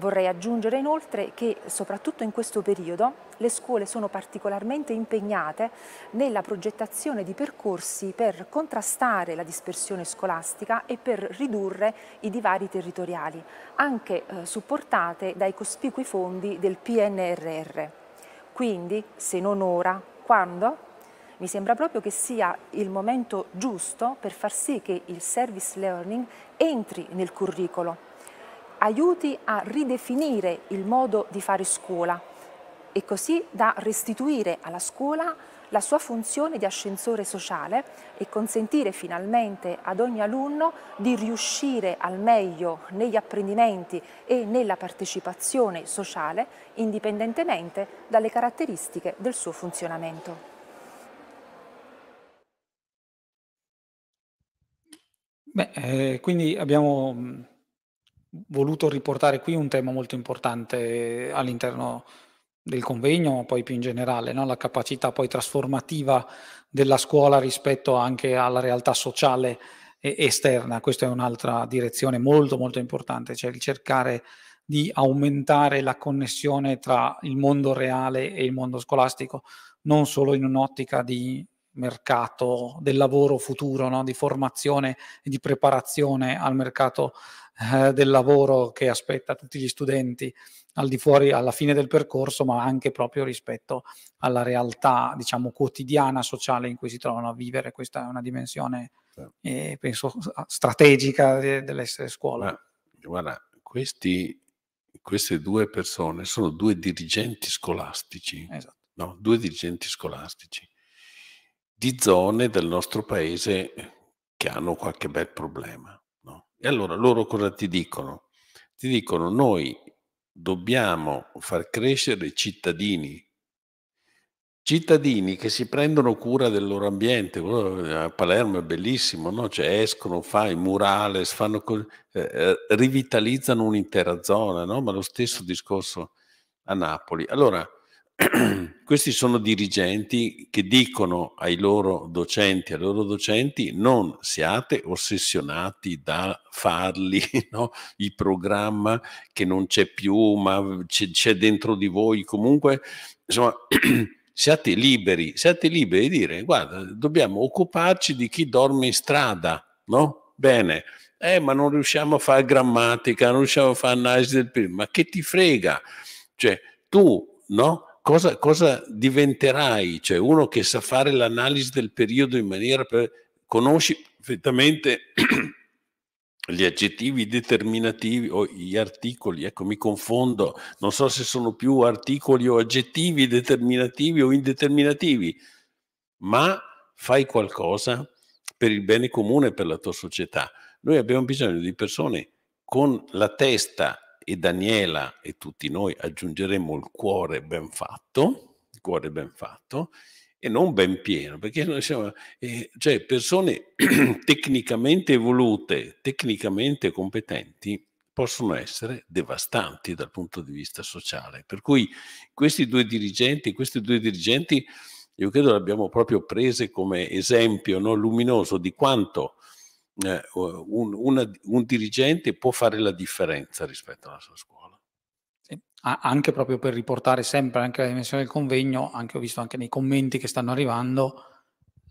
Vorrei aggiungere inoltre che soprattutto in questo periodo le scuole sono particolarmente impegnate nella progettazione di percorsi per contrastare la dispersione scolastica e per ridurre i divari territoriali, anche eh, supportate dai cospicui fondi del PNRR. Quindi, se non ora, quando? Mi sembra proprio che sia il momento giusto per far sì che il service learning entri nel curriculum aiuti a ridefinire il modo di fare scuola e così da restituire alla scuola la sua funzione di ascensore sociale e consentire finalmente ad ogni alunno di riuscire al meglio negli apprendimenti e nella partecipazione sociale indipendentemente dalle caratteristiche del suo funzionamento. Beh, eh, quindi abbiamo mm, voluto riportare qui un tema molto importante eh, all'interno del convegno, poi più in generale, no? la capacità poi trasformativa della scuola rispetto anche alla realtà sociale esterna. Questa è un'altra direzione molto molto importante, cioè il cercare di aumentare la connessione tra il mondo reale e il mondo scolastico, non solo in un'ottica di mercato del lavoro futuro, no? di formazione e di preparazione al mercato eh, del lavoro che aspetta tutti gli studenti al di fuori, alla fine del percorso, ma anche proprio rispetto alla realtà, diciamo, quotidiana, sociale in cui si trovano a vivere. Questa è una dimensione, eh, penso, ah, strategica de- eh, dell'essere scuola. Ma, guarda, questi, queste due persone sono due dirigenti scolastici, esatto. no? due dirigenti scolastici di zone del nostro paese che hanno qualche bel problema. E allora loro cosa ti dicono? Ti dicono noi dobbiamo far crescere i cittadini, cittadini che si prendono cura del loro ambiente. Eh, a Palermo è bellissimo, no? cioè, escono, fai murales, fanno co- eh, eh rivitalizzano un'intera zona, no? ma lo stesso discorso a Napoli. Allora, questi sono dirigenti che dicono ai loro docenti, ai loro docenti, non siate ossessionati da farli, no? il programma che non c'è più, ma c'è, c'è dentro di voi, comunque, insomma, siate liberi, siate liberi di dire, guarda, dobbiamo occuparci di chi dorme in strada, no? Bene, eh, ma non riusciamo a fare grammatica, non riusciamo a fare analisi del primo, ma che ti frega? Cioè, tu, no? cosa, cosa diventerai? Cioè uno che sa fare l'analisi del periodo in maniera... Per, conosci perfettamente gli aggettivi determinativi o gli articoli, ecco mi confondo, non so se sono più articoli o aggettivi determinativi o indeterminativi, ma fai qualcosa per il bene comune, per la tua società. Noi abbiamo bisogno di persone con la testa e Daniela e tutti noi aggiungeremo il cuore ben fatto, il cuore ben fatto e non ben pieno, perché noi siamo eh, cioè persone tecnicamente evolute, tecnicamente competenti possono essere devastanti dal punto di vista sociale. Per cui questi due dirigenti, questi due dirigenti io credo l'abbiamo proprio prese come esempio no, luminoso di quanto eh, un, una, un, dirigente può fare la differenza rispetto alla sua scuola. Sì. Anche proprio per riportare sempre anche la dimensione del convegno, anche ho visto anche nei commenti che stanno arrivando,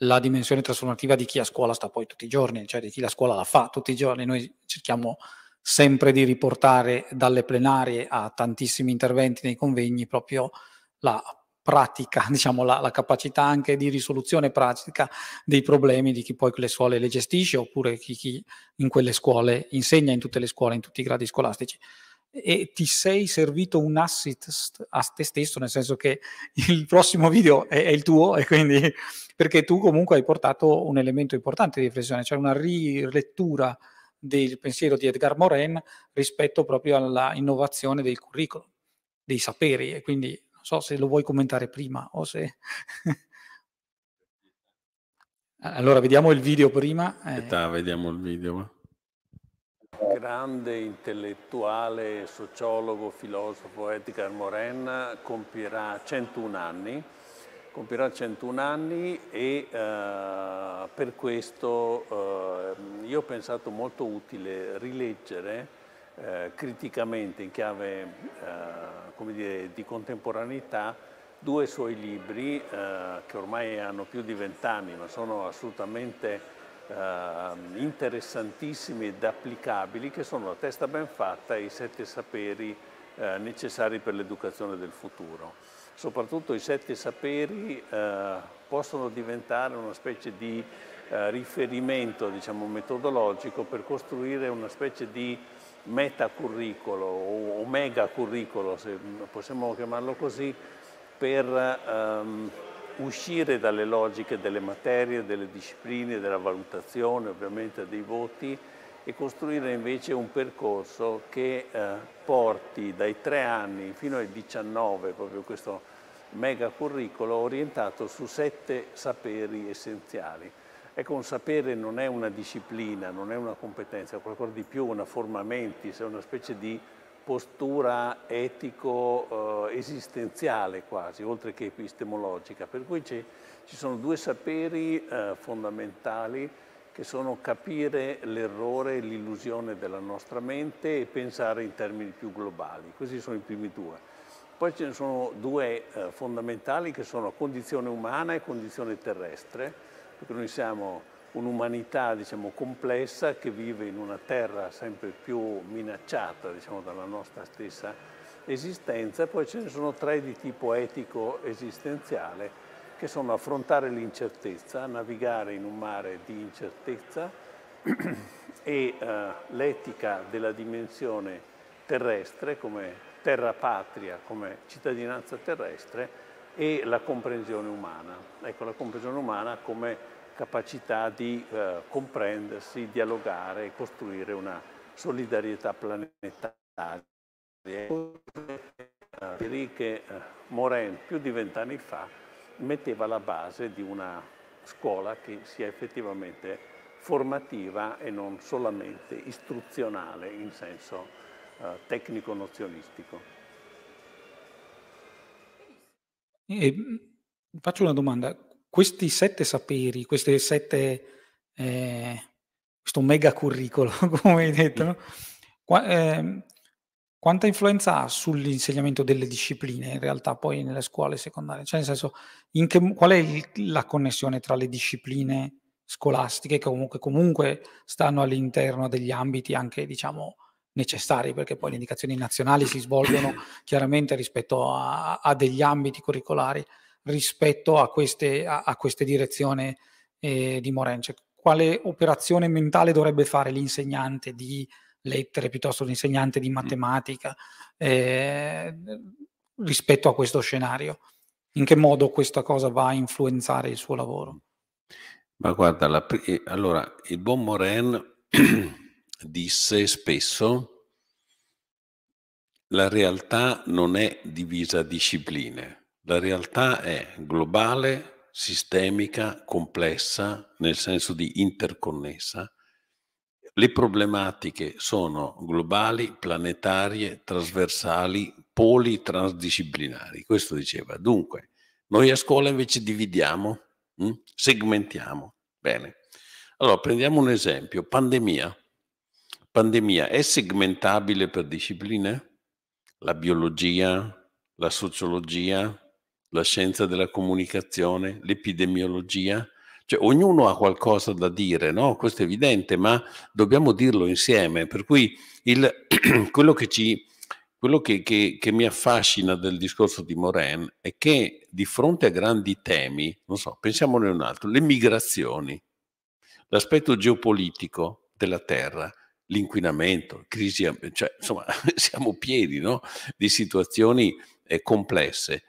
la dimensione trasformativa di chi a scuola sta poi tutti i giorni, cioè di chi la scuola la fa tutti i giorni. Noi cerchiamo sempre di riportare dalle plenarie a tantissimi interventi nei convegni proprio la pratica, diciamo la, la, capacità anche di risoluzione pratica dei problemi di chi poi le scuole le gestisce oppure chi, chi in quelle scuole insegna in tutte le scuole, in tutti i gradi scolastici e ti sei servito un asset a te stesso, nel senso che il prossimo video è, è, il tuo e quindi perché tu comunque hai portato un elemento importante di riflessione, cioè una rilettura del pensiero di Edgar Morin rispetto proprio alla innovazione del curriculum, dei saperi e quindi so se lo vuoi commentare prima o se... allora, vediamo il video prima. Aspetta, eh. vediamo il video. Grande intellettuale, sociologo, filosofo Edgar Moren compirà 101 anni compirà 101 anni e uh, per questo uh, io ho pensato molto utile rileggere eh, criticamente in chiave eh, dire, di contemporaneità due suoi libri eh, che ormai hanno più di vent'anni ma sono assolutamente eh, interessantissimi ed applicabili che sono La testa ben fatta e I sette saperi eh, necessari per l'educazione del futuro. Soprattutto i sette saperi eh, possono diventare una specie di riferimento diciamo, metodologico per costruire una specie di metacurricolo o mega se possiamo chiamarlo così, per ehm, uscire dalle logiche delle materie, delle discipline, della valutazione, ovviamente dei voti e costruire invece un percorso che eh, porti dai tre anni fino ai 19, proprio questo mega orientato su sette saperi essenziali. Ecco, un sapere non è una disciplina, non è una competenza, è qualcosa di più, una forma mentis, è una specie di postura etico-esistenziale eh, quasi, oltre che epistemologica. Per cui ci, ci sono due saperi eh, fondamentali che sono capire l'errore e l'illusione della nostra mente e pensare in termini più globali. Questi sono i primi due. Poi ce ne sono due eh, fondamentali che sono condizione umana e condizione terrestre noi siamo un'umanità diciamo, complessa che vive in una terra sempre più minacciata diciamo, dalla nostra stessa esistenza, poi ce ne sono tre di tipo etico esistenziale che sono affrontare l'incertezza, navigare in un mare di incertezza e eh, l'etica della dimensione terrestre come terra patria, come cittadinanza terrestre e la comprensione umana. Ecco, la comprensione umana come capacità di eh, comprendersi, dialogare e costruire una solidarietà planetaria. Direi che eh, Moren più di vent'anni fa metteva la base di una scuola che sia effettivamente formativa e non solamente istruzionale in senso eh, tecnico-nozionistico. E faccio una domanda, questi sette saperi, queste sette, eh, questo mega curriculum, come hai detto, no? Qua, eh, quanta influenza ha sull'insegnamento delle discipline in realtà poi nelle scuole secondarie? Cioè, nel senso, che, qual è il, la connessione tra le discipline scolastiche che comunque, comunque stanno all'interno degli ambiti anche, diciamo, necessari perché poi le indicazioni nazionali si svolgono chiaramente rispetto a, a degli ambiti curricolari, rispetto a queste, a, a queste direzioni eh, di Morenci. Quale operazione mentale dovrebbe fare l'insegnante di lettere piuttosto che l'insegnante di matematica eh, rispetto a questo scenario? In che modo questa cosa va a influenzare il suo lavoro? Ma guarda, la, eh, allora il buon Moren disse spesso la realtà non è divisa a discipline, la realtà è globale, sistemica, complessa, nel senso di interconnessa. Le problematiche sono globali, planetarie, trasversali, poli transdisciplinari. Questo diceva. Dunque, noi a scuola invece dividiamo, hm, segmentiamo. Bene. Allora, prendiamo un esempio, pandemia pandemia è segmentabile per discipline? La biologia, la sociologia, la scienza della comunicazione, l'epidemiologia? Cioè, ognuno ha qualcosa da dire, no? Questo è evidente, ma dobbiamo dirlo insieme. Per cui il, quello, che, ci, quello che, che, che mi affascina del discorso di Moren è che di fronte a grandi temi, non so, pensiamone un altro, le migrazioni, l'aspetto geopolitico della Terra, l'inquinamento, crisi, cioè, insomma siamo pieni no? di situazioni eh, complesse.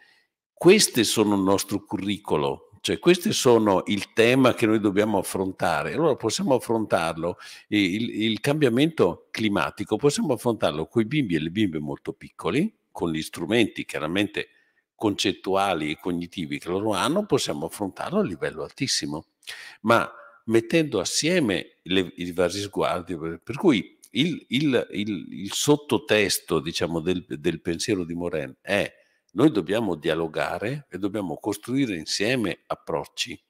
Queste sono il nostro curriculum, cioè questi sono il tema che noi dobbiamo affrontare. Allora possiamo affrontarlo, il, il cambiamento climatico, possiamo affrontarlo con i bimbi e le bimbe molto piccoli, con gli strumenti chiaramente concettuali e cognitivi che loro hanno, possiamo affrontarlo a livello altissimo. Ma mettendo assieme le, i vari sguardi. Per cui il, il, il, il sottotesto diciamo, del, del, pensiero di Moren è noi dobbiamo dialogare e dobbiamo costruire insieme approcci.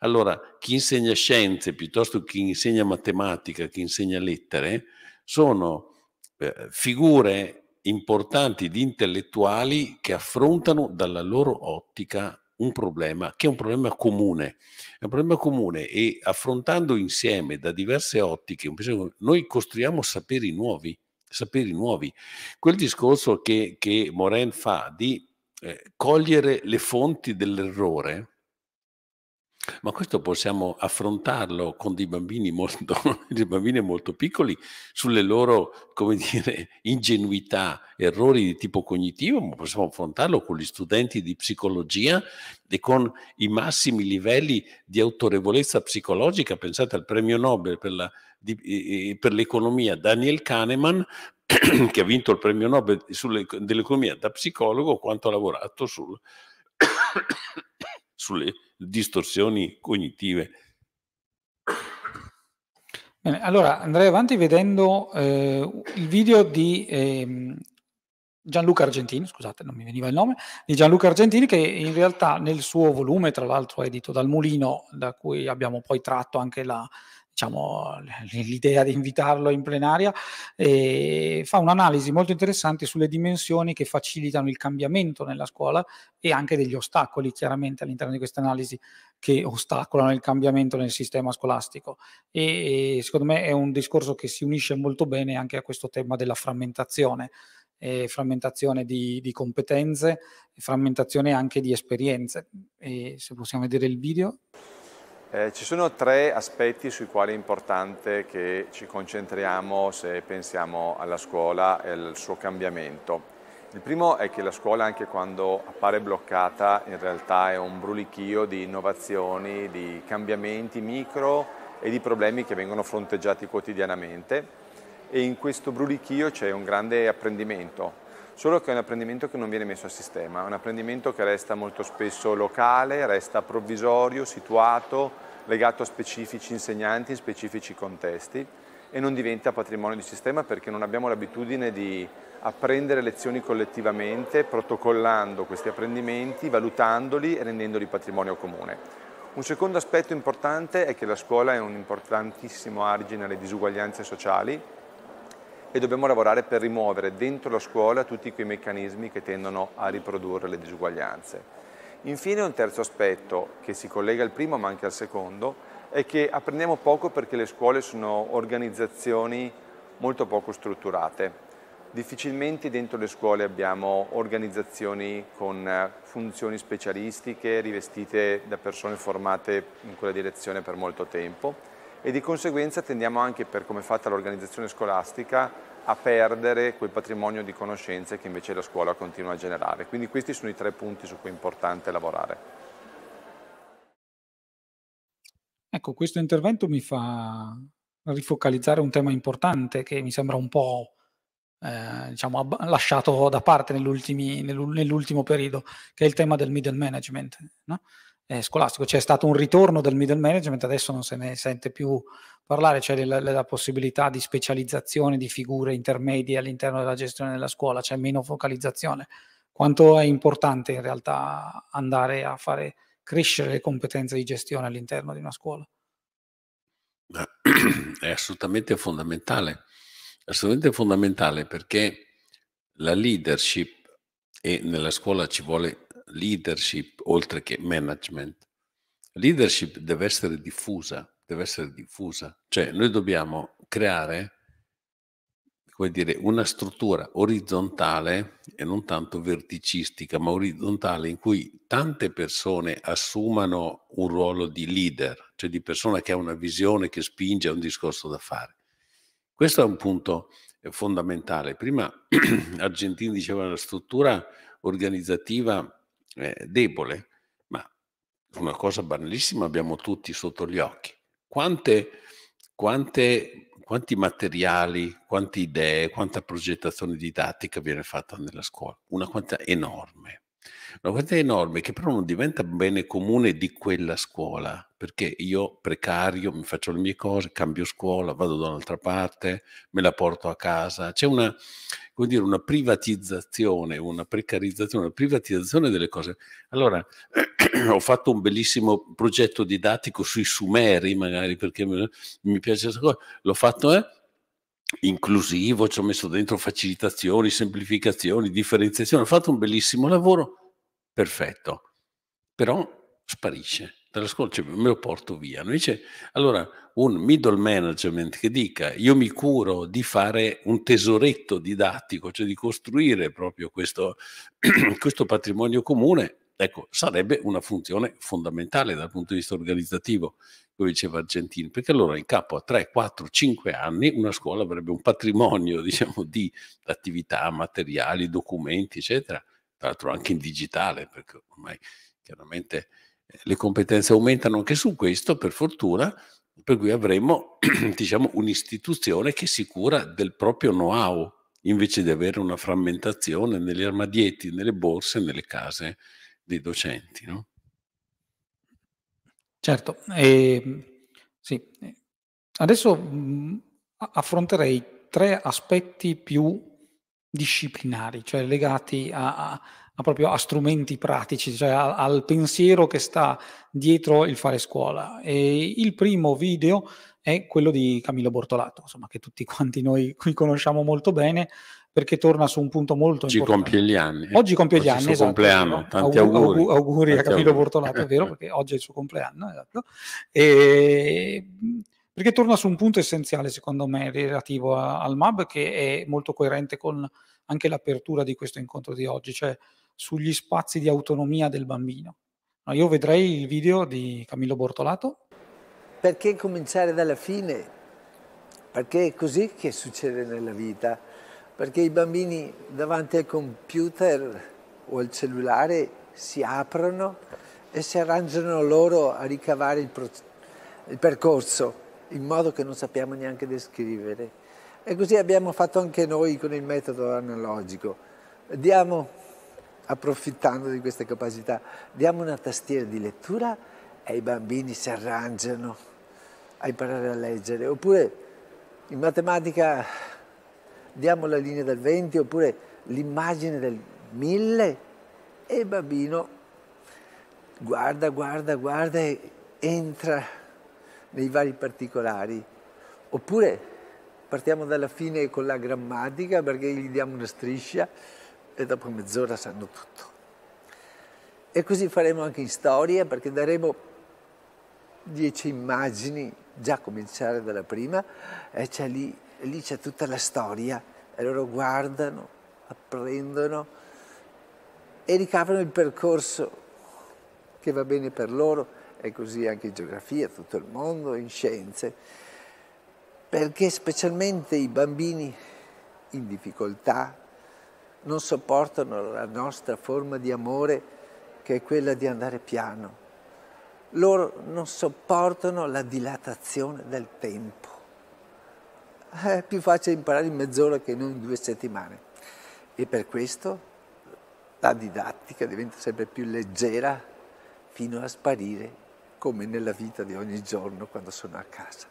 Allora, chi insegna scienze piuttosto che chi insegna matematica, chi insegna lettere, sono eh, figure importanti di intellettuali che affrontano dalla loro ottica un problema che è un problema comune, è un problema comune e affrontando insieme da diverse ottiche, noi costruiamo saperi nuovi, saperi nuovi. Quel discorso che, che Moren fa di eh, cogliere le fonti dell'errore, ma questo possiamo affrontarlo con dei bambini molto, dei bambini molto piccoli sulle loro dire, ingenuità, errori di tipo cognitivo, ma possiamo affrontarlo con gli studenti di psicologia e con i massimi livelli di autorevolezza psicologica. Pensate al premio Nobel per, la, di, per l'economia Daniel Kahneman, che ha vinto il premio Nobel sulle, dell'economia da psicologo, quanto ha lavorato sul sulle distorsioni cognitive. Bene, allora andrei avanti vedendo eh, il video di eh, Gianluca Argentini, scusate non mi veniva il nome, di Gianluca Argentini che in realtà nel suo volume, tra l'altro edito dal Mulino, da cui abbiamo poi tratto anche la diciamo, l'idea di invitarlo in plenaria, eh, fa un'analisi molto interessante sulle dimensioni che facilitano il cambiamento nella scuola e anche degli ostacoli, chiaramente all'interno di questa analisi, che ostacolano il cambiamento nel sistema scolastico. E, e secondo me è un discorso che si unisce molto bene anche a questo tema della frammentazione. Eh, frammentazione di, di competenze, frammentazione anche di esperienze. E se possiamo vedere il video. Eh, ci sono tre aspetti sui quali è importante che ci concentriamo se pensiamo alla scuola e al suo cambiamento. Il primo è che la scuola, anche quando appare bloccata, in realtà è un brulichio di innovazioni, di cambiamenti micro e di problemi che vengono fronteggiati quotidianamente e in questo brulichio c'è un grande apprendimento solo che è un apprendimento che non viene messo a sistema, è un apprendimento che resta molto spesso locale, resta provvisorio, situato, legato a specifici insegnanti, in specifici contesti e non diventa patrimonio di sistema perché non abbiamo l'abitudine di apprendere lezioni collettivamente, protocollando questi apprendimenti, valutandoli e rendendoli patrimonio comune. Un secondo aspetto importante è che la scuola è un importantissimo argine alle disuguaglianze sociali, e dobbiamo lavorare per rimuovere dentro la scuola tutti quei meccanismi che tendono a riprodurre le disuguaglianze. Infine un terzo aspetto che si collega al primo ma anche al secondo è che apprendiamo poco perché le scuole sono organizzazioni molto poco strutturate. Difficilmente dentro le scuole abbiamo organizzazioni con eh, funzioni specialistiche rivestite da persone formate in quella direzione per molto tempo e di conseguenza tendiamo anche per come è fatta l'organizzazione scolastica a perdere quel patrimonio di conoscenze che invece la scuola continua a generare. Quindi questi sono i tre punti su cui è importante lavorare. Ecco, questo intervento mi fa rifocalizzare un tema importante che mi sembra un po' eh, diciamo, lasciato da parte nell'ultimo periodo, che è il tema del middle management. No? eh, scolastico. C'è stato un ritorno del middle management, adesso non se ne sente più parlare, c'è la, la possibilità di specializzazione di figure intermedie all'interno della gestione della scuola, c'è meno focalizzazione. Quanto è importante in realtà andare a fare crescere le competenze di gestione all'interno di una scuola? È assolutamente fondamentale, assolutamente fondamentale perché la leadership, e nella scuola ci vuole leadership oltre che management, leadership deve essere diffusa, deve essere diffusa, cioè noi dobbiamo creare come dire, una struttura orizzontale e non tanto verticistica, ma orizzontale in cui tante persone assumano un ruolo di leader, cioè di persona che ha una visione, che spinge a un discorso da fare. Questo è un punto eh, fondamentale. Prima Argentini diceva la struttura organizzativa eh, debole, ma una cosa banalissima abbiamo tutti sotto gli occhi. Quante, quante, quanti materiali, quante idee, quanta progettazione didattica viene fatta nella scuola? Una quantità enorme una quantità enorme che però non diventa bene comune di quella scuola, perché io precario, mi faccio le mie cose, cambio scuola, vado da un'altra parte, me la porto a casa. C'è una, dire, una privatizzazione, una precarizzazione, una privatizzazione delle cose. Allora, ho fatto un bellissimo progetto didattico sui sumeri, magari perché mi piace questa cosa, l'ho fatto, eh? inclusivo, ci ho messo dentro facilitazioni, semplificazioni, differenziazioni, ho fatto un bellissimo lavoro, perfetto, però sparisce dall'ascolto, cioè me lo porto via. Invece, allora, un middle management che dica io mi curo di fare un tesoretto didattico, cioè di costruire proprio questo, questo patrimonio comune, ecco, sarebbe una funzione fondamentale dal punto di vista organizzativo, come diceva Argentini, perché allora in capo a 3, 4, 5 anni una scuola avrebbe un patrimonio, diciamo, di attività, materiali, documenti, eccetera, tra l'altro anche in digitale, perché ormai chiaramente eh, le competenze aumentano anche su questo, per fortuna, per cui avremo diciamo, un'istituzione che si cura del proprio know-how invece di avere una frammentazione negli armadietti, nelle borse, nelle case dei docenti. No? Certo, eh, sì. adesso mh, mm, affronterei tre aspetti più disciplinari, cioè legati a, a, a proprio a strumenti pratici, cioè a, al pensiero che sta dietro il fare scuola. E il primo video è quello di Camillo Bortolato, insomma, che tutti quanti noi qui conosciamo molto bene perché torna su un punto molto Oggi importante. Oggi compie gli anni. Oggi compie gli anni, esatto. compleanno, tanti auguri. Auguri, auguri, auguri tanti a Camillo auguri. Bortolato, è vero, perché oggi è il suo compleanno, esatto. E perché torna su un punto essenziale, secondo me, relativo a, al MAB, che è molto coerente con anche l'apertura di questo incontro di oggi, cioè sugli spazi di autonomia del bambino. No, io vedrei il video di Camillo Bortolato. Perché cominciare dalla fine? Perché è così che succede nella vita. Perché i bambini davanti al computer o al cellulare si aprono e si arrangiano loro a ricavare il, pro- il percorso in modo che non sappiamo neanche descrivere. E così abbiamo fatto anche noi con il metodo analogico. Diamo, approfittando di queste capacità, diamo una tastiera di lettura e i bambini si arrangiano a imparare a leggere. Oppure in matematica diamo la linea del 20 oppure l'immagine del 1000 e il bambino guarda, guarda, guarda e entra nei vari particolari. Oppure partiamo dalla fine con la grammatica perché gli diamo una striscia e dopo mezz'ora sanno tutto. E così faremo anche in storia perché daremo dieci immagini, già a cominciare dalla prima, e c'è lì, lì c'è tutta la storia. E loro guardano, apprendono e ricavano il percorso che va bene per loro è così anche in geografia, tutto il mondo, in scienze, perché specialmente i bambini in difficoltà non sopportano la nostra forma di amore che è quella di andare piano. Loro non sopportano la dilatazione del tempo. È più facile imparare in mezz'ora che non in due settimane. E per questo la didattica diventa sempre più leggera fino a sparire come nella vita di ogni giorno quando sono a casa.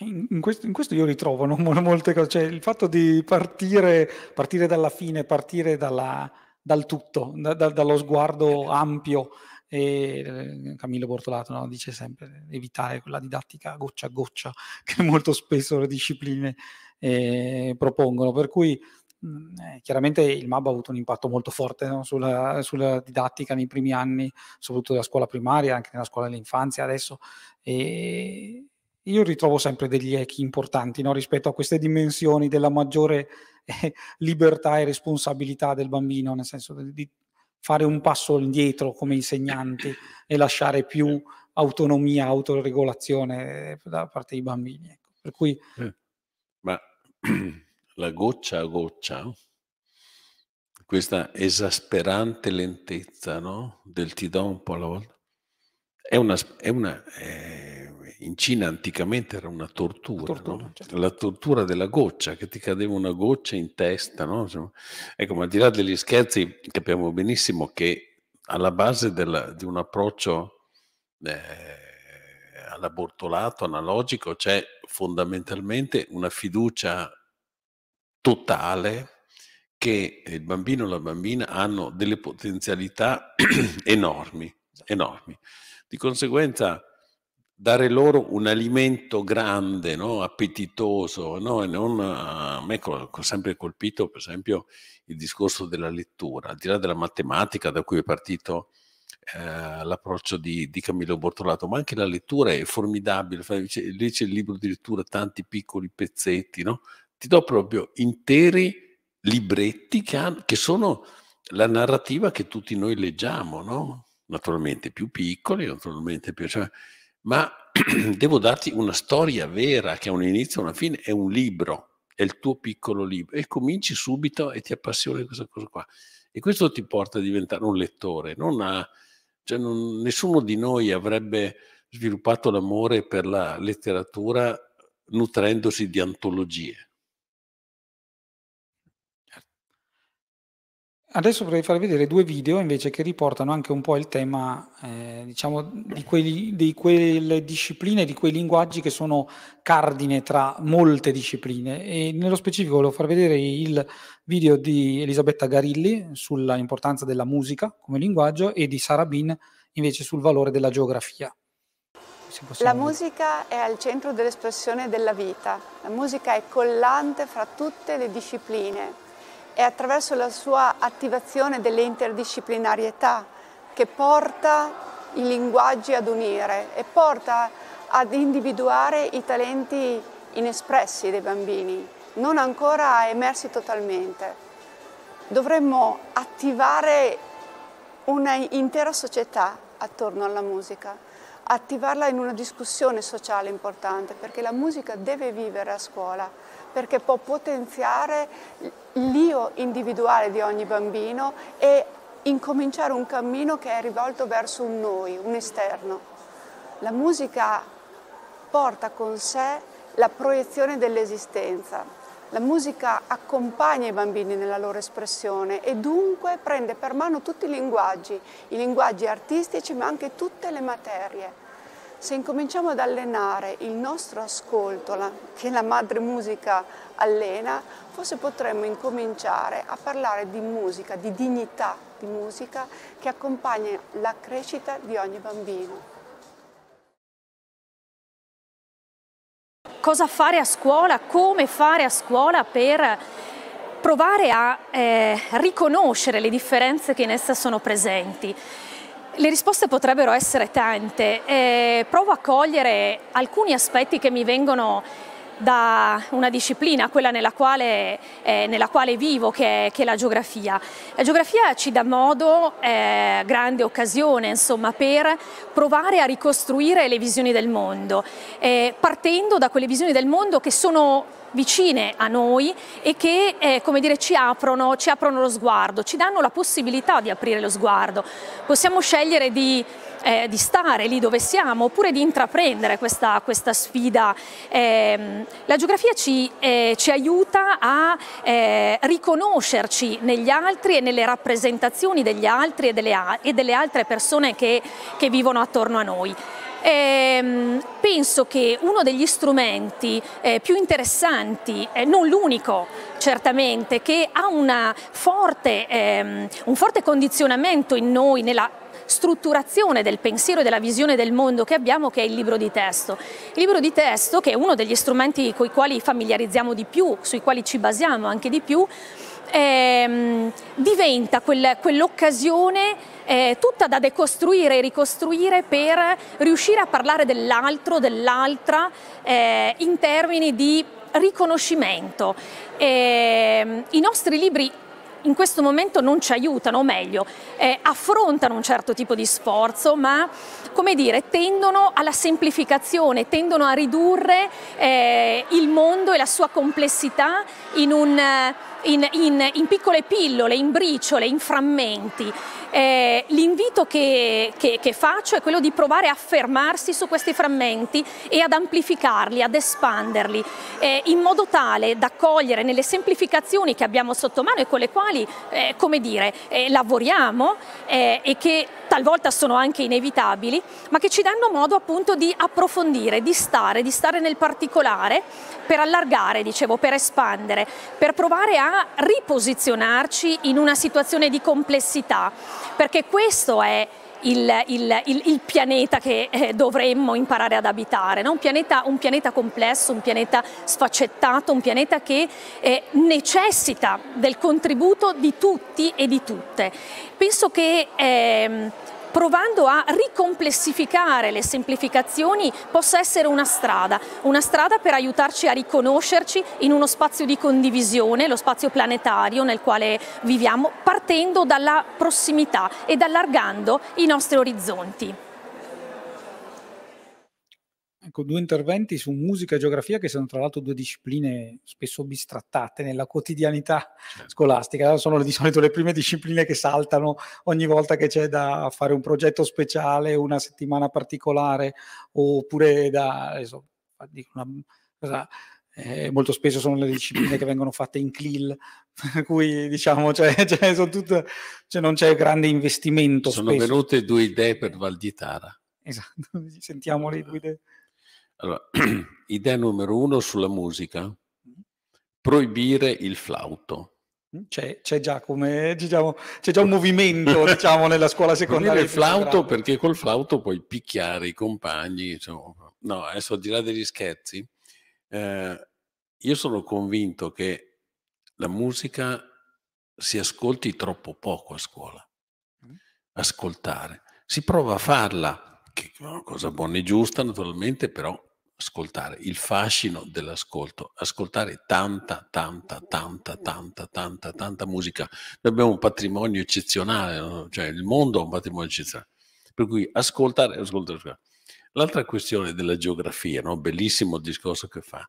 In questo, in questo io ritrovo no? molte cose, cioè il fatto di partire, partire dalla fine, partire dalla, dal tutto, da, da, dallo sguardo ampio. E eh, Camillo Bortolato no? dice sempre evitare quella didattica goccia a goccia che molto spesso le discipline eh, propongono. Per cui Mhmm, eh, chiaramente il MAB ha avuto un impatto molto forte no? sulla, sulla, didattica nei primi anni, soprattutto della scuola primaria, anche nella scuola dell'infanzia adesso. E io ritrovo sempre degli echi importanti no? rispetto a queste dimensioni della maggiore eh, libertà e responsabilità del bambino, nel senso di fare un passo indietro come insegnanti e lasciare più autonomia, autoregolazione eh, da parte dei bambini. Ecco. Per cui... Eh, ma la goccia a goccia, questa esasperante lentezza no? del ti do un po' alla volta, è una, è una è, eh, in Cina anticamente era una tortura, la tortura, no? certo. la tortura della goccia, che ti cadeva una goccia in testa. No? Insomma, ecco, ma al di là degli scherzi capiamo benissimo che alla base della, di un approccio eh, all'abortolato analogico c'è fondamentalmente una fiducia totale che eh, il bambino e la bambina hanno delle potenzialità enormi, enormi. Di conseguenza dare loro un alimento grande, no? appetitoso, no? Non, a me ha sempre colpito per esempio il discorso della lettura, al di là della matematica da cui è partito eh, l'approccio di, di, Camillo Bortolato, ma anche la lettura è formidabile, lì c'è il libro di lettura, tanti piccoli pezzetti, no? ti do proprio interi libretti che, hanno, che sono la narrativa che tutti noi leggiamo, no? naturalmente più piccoli, naturalmente più... Cioè, ma devo darti una storia vera che ha un inizio e una fine, è un libro, è il tuo piccolo libro e cominci subito e ti appassioni questa cosa qua. E questo ti porta a diventare un lettore. A, cioè non, nessuno di noi avrebbe sviluppato l'amore per la letteratura nutrendosi di antologie. Adesso vorrei far vedere due video invece che riportano anche un po' il tema, eh, diciamo, di, quelli, di, quelle discipline, di quei linguaggi che sono cardine tra molte discipline. E nello specifico volevo far vedere il video di Elisabetta Garilli sulla importanza della musica come linguaggio e di Sara Bin invece sul valore della geografia. La musica è al centro dell'espressione della vita, la musica è collante fra tutte le discipline è attraverso la sua attivazione dell'interdisciplinarietà che porta i linguaggi ad unire e porta ad individuare i talenti inespressi dei bambini, non ancora emersi totalmente. Dovremmo attivare un'intera società attorno alla musica, attivarla in una discussione sociale importante, perché la musica deve vivere a scuola, perché può potenziare l'io individuale di ogni bambino e incominciare un cammino che è rivolto verso un noi, un esterno. La musica porta con sé la proiezione dell'esistenza. La musica accompagna i bambini nella loro espressione e dunque prende per mano tutti i linguaggi, i linguaggi artistici ma anche tutte le materie. Se incominciamo ad allenare il nostro ascolto, la, che la madre musica allena, forse potremmo incominciare a parlare di musica, di dignità di musica che accompagna la crescita di ogni bambino. Cosa fare a scuola? Come fare a scuola per provare a eh, riconoscere le differenze che in essa sono presenti? Le risposte potrebbero essere tante, eh, provo a cogliere alcuni aspetti che mi vengono da una disciplina, quella nella quale, eh, nella quale vivo, che è, che è, la geografia. La geografia ci dà modo, eh, grande occasione insomma, per provare a ricostruire le visioni del mondo, eh, partendo da quelle visioni del mondo che sono vicine a noi e che eh, come dire, ci, aprono, ci aprono lo sguardo, ci danno la possibilità di aprire lo sguardo. Possiamo scegliere di eh, di stare lì dove siamo oppure di intraprendere questa, questa sfida. Eh, la geografia ci, eh, ci aiuta a eh, riconoscerci negli altri e nelle rappresentazioni degli altri e delle, e delle altre persone che, che vivono attorno a noi. Ehm, penso che uno degli strumenti eh, più interessanti, eh, non l'unico certamente, che ha forte, ehm, un forte condizionamento in noi nella strutturazione del pensiero e della visione del mondo che abbiamo che è il libro di testo. Il libro di testo che è uno degli strumenti con i quali familiarizziamo di più, sui quali ci basiamo anche di più, ehm, diventa quel, quell'occasione eh, tutta da decostruire e ricostruire per riuscire a parlare dell'altro, dell'altra eh, in termini di riconoscimento. Eh, I nostri libri in questo momento non ci aiutano, o meglio, eh, affrontano un certo tipo di sforzo, ma come dire, tendono alla semplificazione, tendono a ridurre eh, il mondo e la sua complessità in, un, in, in, in piccole pillole, in briciole, in frammenti. Eh, l'invito che, che, che, faccio è quello di provare a fermarsi su questi frammenti e ad amplificarli, ad espanderli, eh, in modo tale da cogliere nelle semplificazioni che abbiamo sotto mano e con le quali quali eh, come dire, eh, lavoriamo eh, e che talvolta sono anche inevitabili, ma che ci danno modo appunto di approfondire, di stare, di stare nel particolare per allargare, dicevo, per espandere, per provare a riposizionarci in una situazione di complessità, perché questo è il, il, il, il, pianeta che eh, dovremmo imparare ad abitare, no? un, pianeta, un, pianeta, complesso, un pianeta sfaccettato, un pianeta che eh, necessita del contributo di tutti e di tutte. Penso che eh, provando a ricomplessificare le semplificazioni possa essere una strada, una strada per aiutarci a riconoscerci in uno spazio di condivisione, lo spazio planetario nel quale viviamo, partendo dalla prossimità ed allargando i nostri orizzonti. Ecco, due interventi su musica e geografia che sono tra l'altro due discipline spesso bistrattate nella quotidianità certo. scolastica, sono di solito le prime discipline che saltano ogni volta che c'è da fare un progetto speciale, una settimana particolare oppure da... Adesso, dico una cosa, eh, molto spesso sono le discipline che vengono fatte in CLIL, per cui diciamo cioè, cioè, tutto, cioè non c'è grande investimento. Sono spesso. venute due idee per Val di Tara. Esatto, sentiamo le eh. due idee. Allora, idea numero uno sulla musica, proibire il flauto. C'è, c'è, già, come, c'è, diciamo, già, c'è già un movimento diciamo, nella scuola secondaria. Proibire Il flauto perché col flauto puoi picchiare i compagni. Diciamo. No, adesso al di là degli scherzi, eh, io sono convinto che la musica si ascolti troppo poco a scuola. Ascoltare. Si prova a farla, che è una cosa buona e giusta naturalmente, però ascoltare, il fascino dell'ascolto, ascoltare tanta, tanta, tanta, tanta, tanta, tanta musica. Noi abbiamo un patrimonio eccezionale, no? cioè il mondo ha un patrimonio eccezionale. Per cui ascoltare, ascoltare, ascoltare. L'altra questione della geografia, no? bellissimo il discorso che fa.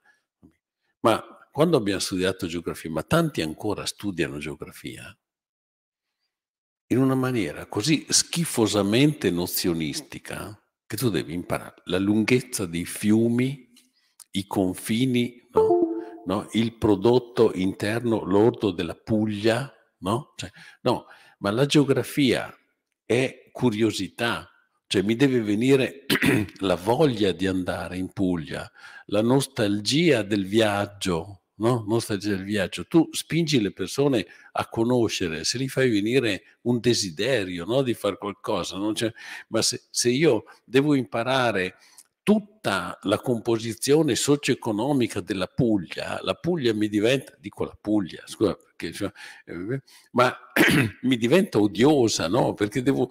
Ma quando abbiamo studiato geografia, ma tanti ancora studiano geografia, in una maniera così schifosamente nozionistica, che tu devi imparare la lunghezza dei fiumi, i confini, no? No? il prodotto interno lordo della Puglia, no? Cioè, no, ma la geografia è curiosità, cioè mi deve venire la voglia di andare in Puglia, la nostalgia del viaggio, no? non stagionare il viaggio, tu spingi le persone a conoscere, se gli fai venire un desiderio no? di fare qualcosa, ma se, se io devo imparare tutto tutta la composizione socio-economica della Puglia, la Puglia mi diventa, dico la Puglia, scusa, perché, eh, ma mi diventa odiosa, no? Perché devo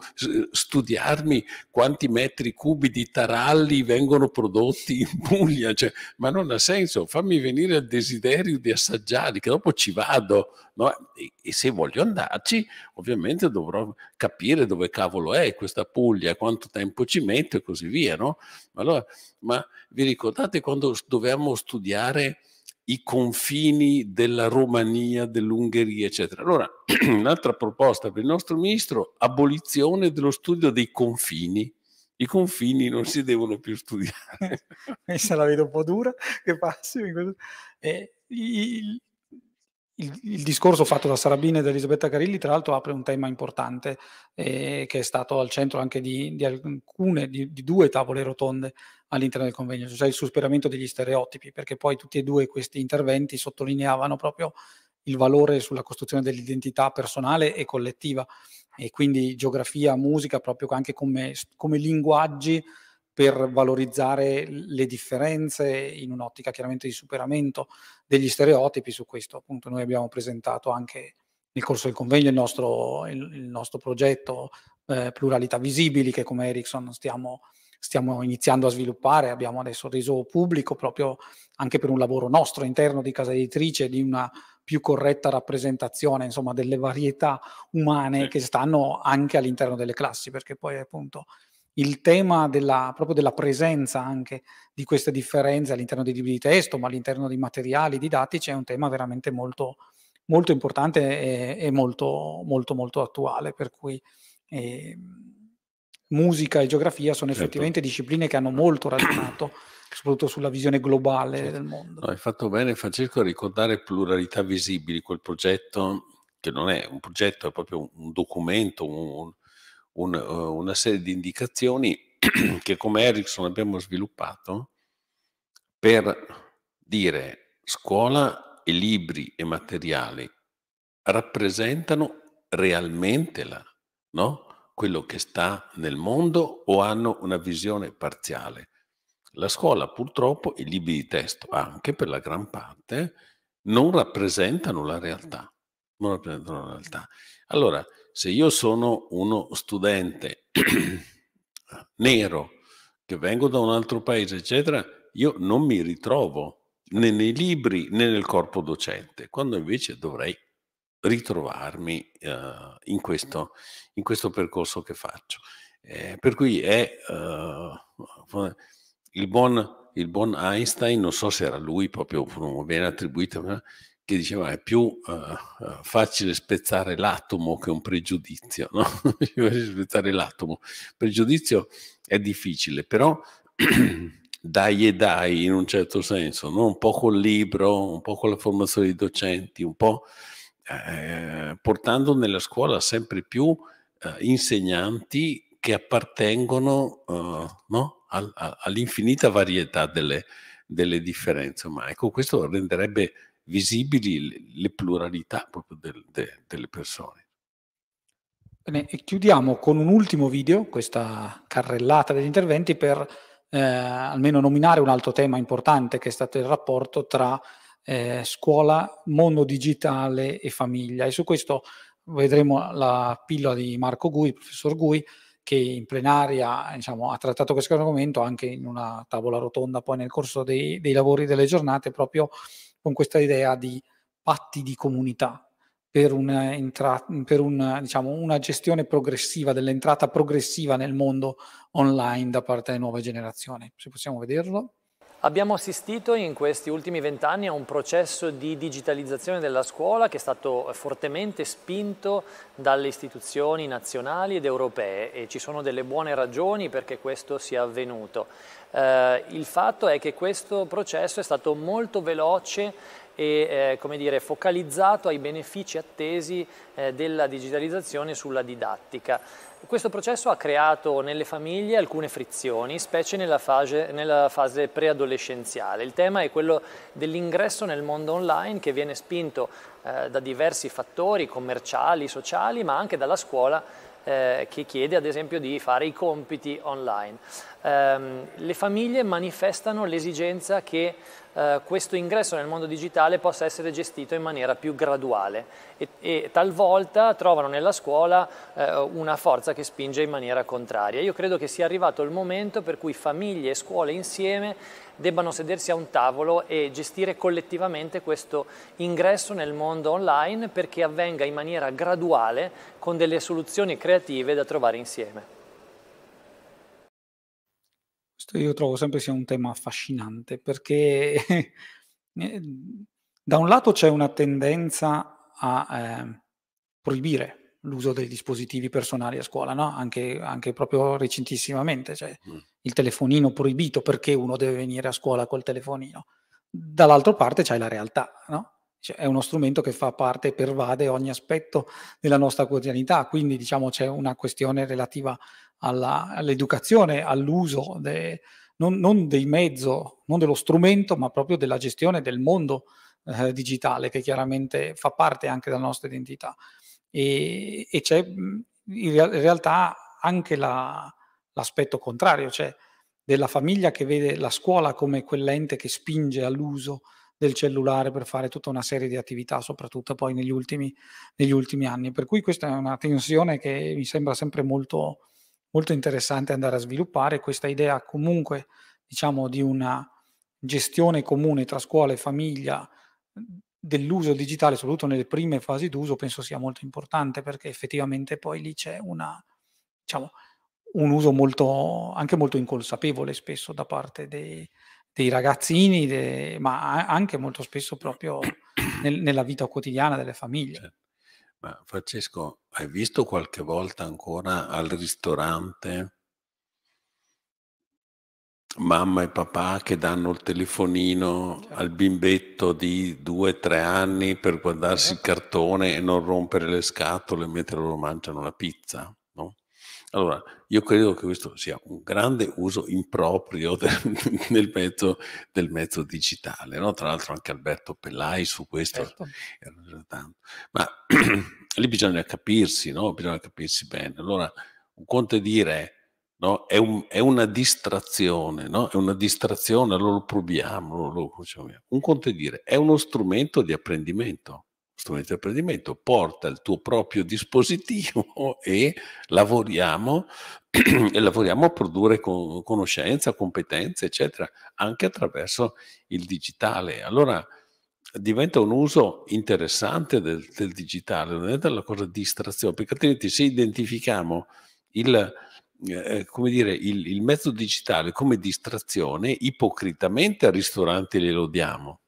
studiarmi quanti metri cubi di taralli vengono prodotti in Puglia, cioè, ma non ha senso, fammi venire il desiderio di assaggiarli, che dopo ci vado, no? E, e se voglio andarci, ovviamente dovrò capire dove cavolo è questa Puglia, quanto tempo ci metto e così via, no? Allora, ma vi ricordate quando dovevamo studiare i confini della Romania, dell'Ungheria, eccetera. Allora, un'altra proposta per il nostro ministro, abolizione dello studio dei confini. I confini non si devono più studiare. Questa la vedo un po' dura, che passi. Eh, il, il, il, discorso fatto da Sarabina e da Elisabetta Carilli, tra l'altro, apre un tema importante eh, che è stato al centro anche di, di alcune, di, di, due tavole rotonde all'interno del convegno, cioè il superamento degli stereotipi, perché poi tutti e due questi interventi sottolineavano proprio il valore sulla costruzione dell'identità personale e collettiva, e quindi geografia, musica, proprio anche come, come linguaggi per valorizzare le differenze in un'ottica chiaramente di superamento degli stereotipi. Su questo appunto noi abbiamo presentato anche nel corso del convegno il nostro, il, il nostro progetto eh, Pluralità Visibili che come Ericsson stiamo, stiamo, iniziando a sviluppare, abbiamo adesso reso pubblico proprio anche per un lavoro nostro interno di casa editrice di una più corretta rappresentazione insomma, delle varietà umane sì. che stanno anche all'interno delle classi perché poi appunto il tema della, proprio della presenza anche di queste differenze all'interno dei libri di testo, ma all'interno dei materiali didattici, è un tema veramente molto, molto importante e, e molto, molto, molto attuale. Per cui eh, musica e geografia sono certo. effettivamente discipline che hanno molto ragionato, soprattutto sulla visione globale certo. del mondo. No, hai fatto bene, Francesco, a ricordare Pluralità Visibili, quel progetto che non è un progetto, è proprio un documento, un, un, eh, una serie di indicazioni che come Ericsson abbiamo sviluppato per dire scuola e libri e materiali rappresentano realmente la, no? quello che sta nel mondo o hanno una visione parziale. La scuola purtroppo, i libri di testo anche per la gran parte, non rappresentano la realtà. Non rappresentano la realtà. Allora, se io sono uno studente nero che vengo da un altro paese, eccetera, io non mi ritrovo né nei libri né nel corpo docente, quando invece dovrei ritrovarmi uh, in, questo, in, questo, percorso che faccio. Eh, per cui è uh, il, buon, il, buon, Einstein, non so se era lui proprio, non viene attribuito, che diceva è più uh, facile spezzare l'atomo che un pregiudizio, no? spezzare l'atomo. Il pregiudizio è difficile, però dai e dai in un certo senso, no? un po' col libro, un po' con la formazione dei docenti, un po' eh, portando nella scuola sempre più eh, insegnanti che appartengono eh, no? Al, all'infinita varietà delle, delle differenze. Ma ecco, questo renderebbe visibili le pluralità proprio del, de, delle persone. Bene, e chiudiamo con un ultimo video, questa carrellata degli interventi, per eh, almeno nominare un altro tema importante che è stato il rapporto tra eh, scuola, mondo digitale e famiglia. E su questo vedremo la pillola di Marco Gui, professor Gui, che in plenaria diciamo, ha trattato questo argomento anche in una tavola rotonda poi nel corso dei, dei lavori delle giornate proprio con questa idea di patti di comunità per, eh, entra- per un, eh, diciamo, una gestione progressiva, dell'entrata progressiva nel mondo online da parte delle nuove generazioni. Se possiamo vederlo. Abbiamo assistito in questi ultimi vent'anni a un processo di digitalizzazione della scuola che è stato fortemente spinto dalle istituzioni nazionali ed europee e ci sono delle buone ragioni perché questo sia avvenuto. Eh, il fatto è che questo processo è stato molto veloce e eh, dire, focalizzato ai benefici attesi eh, della digitalizzazione sulla didattica. Questo processo ha creato nelle famiglie alcune frizioni, specie nella fase, nella fase preadolescenziale. Il tema è quello dell'ingresso nel mondo online che viene spinto eh, da diversi fattori commerciali, sociali, ma anche dalla scuola eh, che chiede ad esempio di fare i compiti online. Eh, le famiglie manifestano l'esigenza che eh, questo ingresso nel mondo digitale possa essere gestito in maniera più graduale e, e talvolta trovano nella scuola eh, una forza che spinge in maniera contraria. Io credo che sia arrivato il momento per cui famiglie e scuole insieme debbano sedersi a un tavolo e gestire collettivamente questo ingresso nel mondo online perché avvenga in maniera graduale con delle soluzioni creative da trovare insieme. Questo io trovo sempre sia un tema affascinante perché eh, da un lato c'è una tendenza a eh, proibire l'uso dei dispositivi personali a scuola, no? anche, anche, proprio recentissimamente, cioè mm. il telefonino proibito perché uno deve venire a scuola col telefonino. Dall'altra parte c'è la realtà, no? cioè, è uno strumento che fa parte, e pervade ogni aspetto della nostra quotidianità, quindi diciamo c'è una questione relativa alla, all'educazione, all'uso, de, non, non dei mezzo, non dello strumento, ma proprio della gestione del mondo eh, digitale che chiaramente fa parte anche della nostra identità. E, e c'è in, real, in, realtà anche la, l'aspetto contrario, cioè della famiglia che vede la scuola come quell'ente che spinge all'uso del cellulare per fare tutta una serie di attività, soprattutto poi negli ultimi, negli ultimi anni. Per cui questa è una tensione che mi sembra sempre molto, molto interessante andare a sviluppare, questa idea comunque diciamo, di una gestione comune tra scuola e famiglia dell'uso digitale, soprattutto nelle prime fasi d'uso, penso sia molto importante perché effettivamente poi lì c'è una, diciamo, un uso molto, anche molto inconsapevole spesso da parte dei, dei ragazzini, de, ma anche molto spesso proprio nel, nella vita quotidiana delle famiglie. Certo. Ma Francesco, hai visto qualche volta ancora al ristorante mamma e papà che danno il telefonino certo. al bimbetto di due o tre anni per guardarsi certo. il cartone e non rompere le scatole mentre loro mangiano la pizza? Allora, io credo che questo sia un grande uso improprio del, del, mezzo, del mezzo, digitale, no? tra l'altro anche Alberto Pellai su questo certo. Ma lì bisogna capirsi, no? bisogna capirsi bene. Allora, un conto è dire no? È, un, è, una distrazione, no? è una distrazione, allora lo proviamo, lo, lo, Un conto è dire, è uno strumento di apprendimento strumento di apprendimento, porta il tuo proprio dispositivo e lavoriamo, e lavoriamo a produrre con, conoscenza, competenze, eccetera, anche attraverso il digitale. Allora diventa un uso interessante del, del digitale, non è la cosa distrazione, perché altrimenti se identifichiamo il, eh, eh, come dire, il, il mezzo digitale come distrazione, ipocritamente al ristorante le lodiamo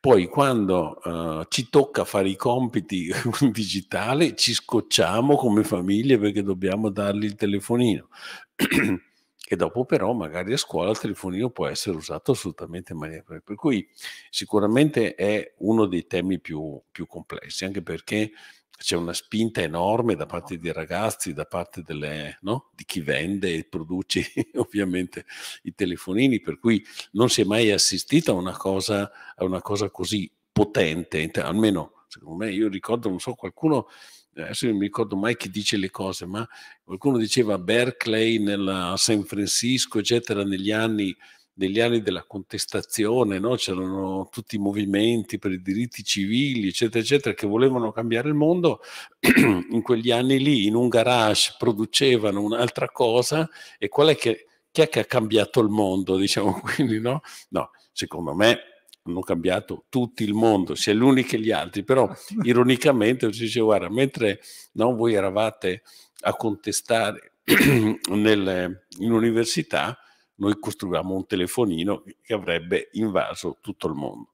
poi quando uh, ci tocca fare i compiti digitali ci scocciamo come famiglie perché dobbiamo dargli il telefonino. e dopo però magari a scuola il telefonino può essere usato assolutamente in maniera per cui sicuramente è uno dei temi più, più complessi anche perché c'è una spinta enorme da parte dei ragazzi, da parte delle, no? di chi vende e produce ovviamente i telefonini, per cui non si è mai assistito a una cosa, a una cosa così potente, almeno secondo me, io ricordo, non so, qualcuno, adesso non mi ricordo mai chi dice le cose, ma qualcuno diceva Berkeley, nella San Francisco, eccetera, negli anni degli anni della contestazione, no? c'erano tutti i movimenti per i diritti civili, eccetera, eccetera, che volevano cambiare il mondo, in quegli anni lì in un garage producevano un'altra cosa e qual è che, chi è che ha cambiato il mondo, diciamo quindi, no? No, secondo me hanno cambiato tutti il mondo, sia gli uni che gli altri, però ironicamente si dice, guarda, mentre no, voi eravate a contestare nel, in università, noi costruiamo un telefonino che avrebbe invaso tutto il mondo.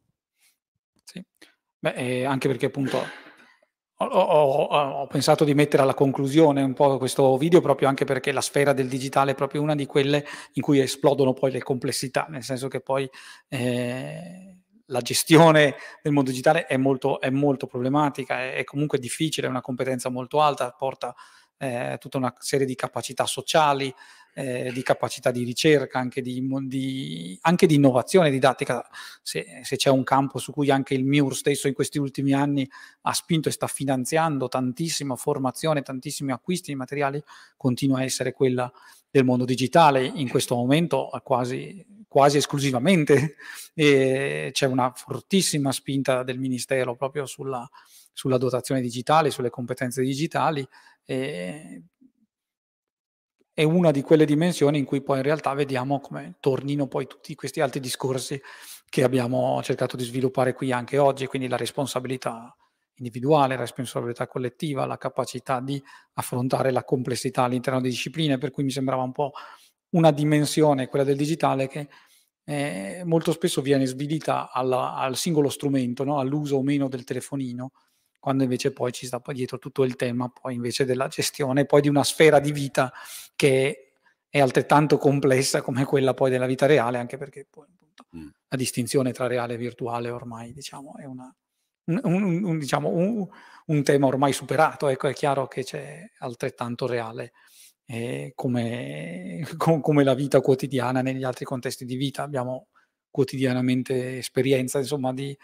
Sì. Beh, eh, anche perché appunto ho, ho, ho, pensato di mettere alla conclusione un po' questo video proprio anche perché la sfera del digitale è proprio una di quelle in cui esplodono poi le complessità, nel senso che poi eh, la gestione del mondo digitale è molto, è molto problematica, è, è, comunque difficile, è una competenza molto alta, porta eh, tutta una serie di capacità sociali, eh, di capacità di ricerca, anche di, di, anche di innovazione didattica, se, se, c'è un campo su cui anche il MIUR stesso in questi ultimi anni ha spinto e sta finanziando tantissima formazione, tantissimi acquisti di materiali, continua a essere quella del mondo digitale. In questo momento quasi, quasi esclusivamente e eh, c'è una fortissima spinta del Ministero proprio sulla, sulla dotazione digitale, sulle competenze digitali. E eh, è una di quelle dimensioni in cui poi in realtà vediamo come tornino poi tutti questi altri discorsi che abbiamo cercato di sviluppare qui anche oggi, quindi la responsabilità individuale, la responsabilità collettiva, la capacità di affrontare la complessità all'interno di discipline, per cui mi sembrava un po' una dimensione, quella del digitale, che eh, molto spesso viene svilita alla, al singolo strumento, no? all'uso o meno del telefonino, quando invece poi ci sta poi dietro tutto il tema poi invece della gestione poi di una sfera di vita che è altrettanto complessa come quella poi della vita reale, anche perché poi appunto, mm. la distinzione tra reale e virtuale ormai diciamo è una, un, un, un, diciamo, un, tema ormai superato, ecco è chiaro che c'è altrettanto reale eh, come, come la vita quotidiana negli altri contesti di vita, abbiamo quotidianamente esperienza insomma di,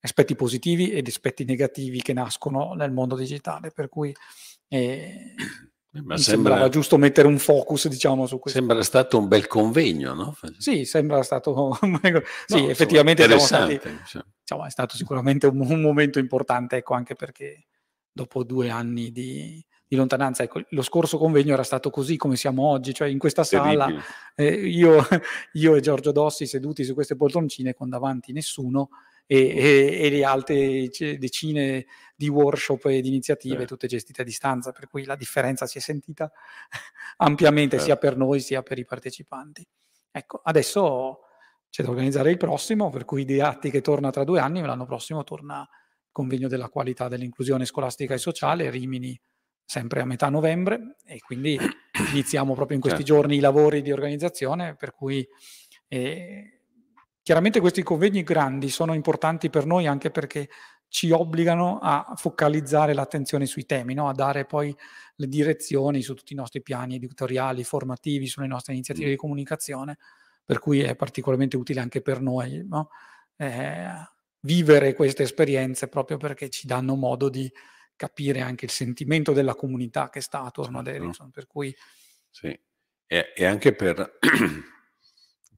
aspetti positivi ed aspetti negativi che nascono nel mondo digitale, per cui eh, eh, Ma mi sembra, sembrava giusto mettere un focus diciamo, su questo. Sembra stato un bel convegno, no? Sì, sembra stato... sì, no, effettivamente stati, diciamo, è stato sicuramente un, un, momento importante, ecco, anche perché dopo due anni di, di lontananza. Ecco, lo scorso convegno era stato così come siamo oggi, cioè in questa sala eh, io, io, e Giorgio Dossi seduti su queste poltroncine con davanti nessuno e, e, e le altre decine di workshop e di iniziative, eh. tutte gestite a distanza, per cui la differenza si è sentita ampiamente eh. sia certo. per noi sia per i partecipanti. Ecco, adesso c'è da organizzare il prossimo, per cui Ideatti che torna tra due anni, l'anno prossimo torna il convegno della qualità dell'inclusione scolastica e sociale, Rimini sempre a metà novembre e quindi iniziamo proprio in questi certo. giorni i lavori di organizzazione, per cui eh, Chiaramente questi convegni grandi sono importanti per noi anche perché ci obbligano a focalizzare l'attenzione sui temi, no? a dare poi le direzioni su tutti i nostri piani editoriali, formativi, sulle nostre iniziative mm. di comunicazione, per cui è particolarmente utile anche per noi no? eh, vivere queste esperienze proprio perché ci danno modo di capire anche il sentimento della comunità che sta attorno ad certo. Ericsson. Per cui... Sì, e, e anche per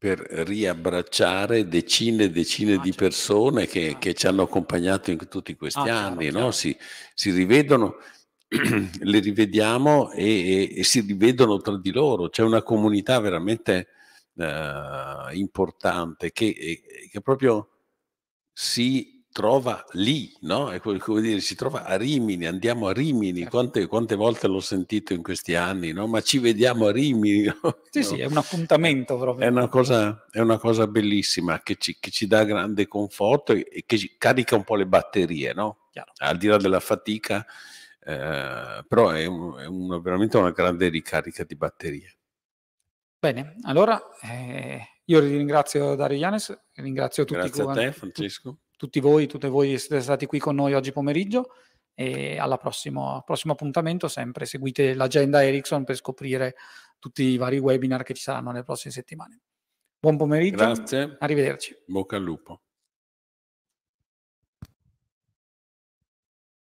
per riabbracciare decine e decine ah, di certo. persone che, certo. che, ci hanno accompagnato in tutti questi ah, anni, certo, no? certo. Si, si, rivedono, le rivediamo e, e, e, si rivedono tra di loro, c'è una comunità veramente eh, importante che, che proprio si trova lì, no? È come dire, si trova a Rimini, andiamo a Rimini, certo. quante, quante volte l'ho sentito in questi anni, no? Ma ci vediamo a Rimini. No? Sì, sì, è un appuntamento eh, proprio. È una cosa, è una cosa bellissima che ci, che ci, dà grande conforto e che ci carica un po' le batterie, no? Chiaro. Al di là della fatica, eh, però è, un, è un, veramente una grande ricarica di batterie. Bene, allora eh, io ringrazio Dario Ianes, ringrazio tutti Grazie a te Francesco tutti voi, tutte voi siete stati qui con noi oggi pomeriggio e al prossimo appuntamento sempre seguite l'agenda Ericsson per scoprire tutti i vari webinar che ci saranno nelle prossime settimane. Buon pomeriggio. Grazie. Arrivederci. Bocca al lupo.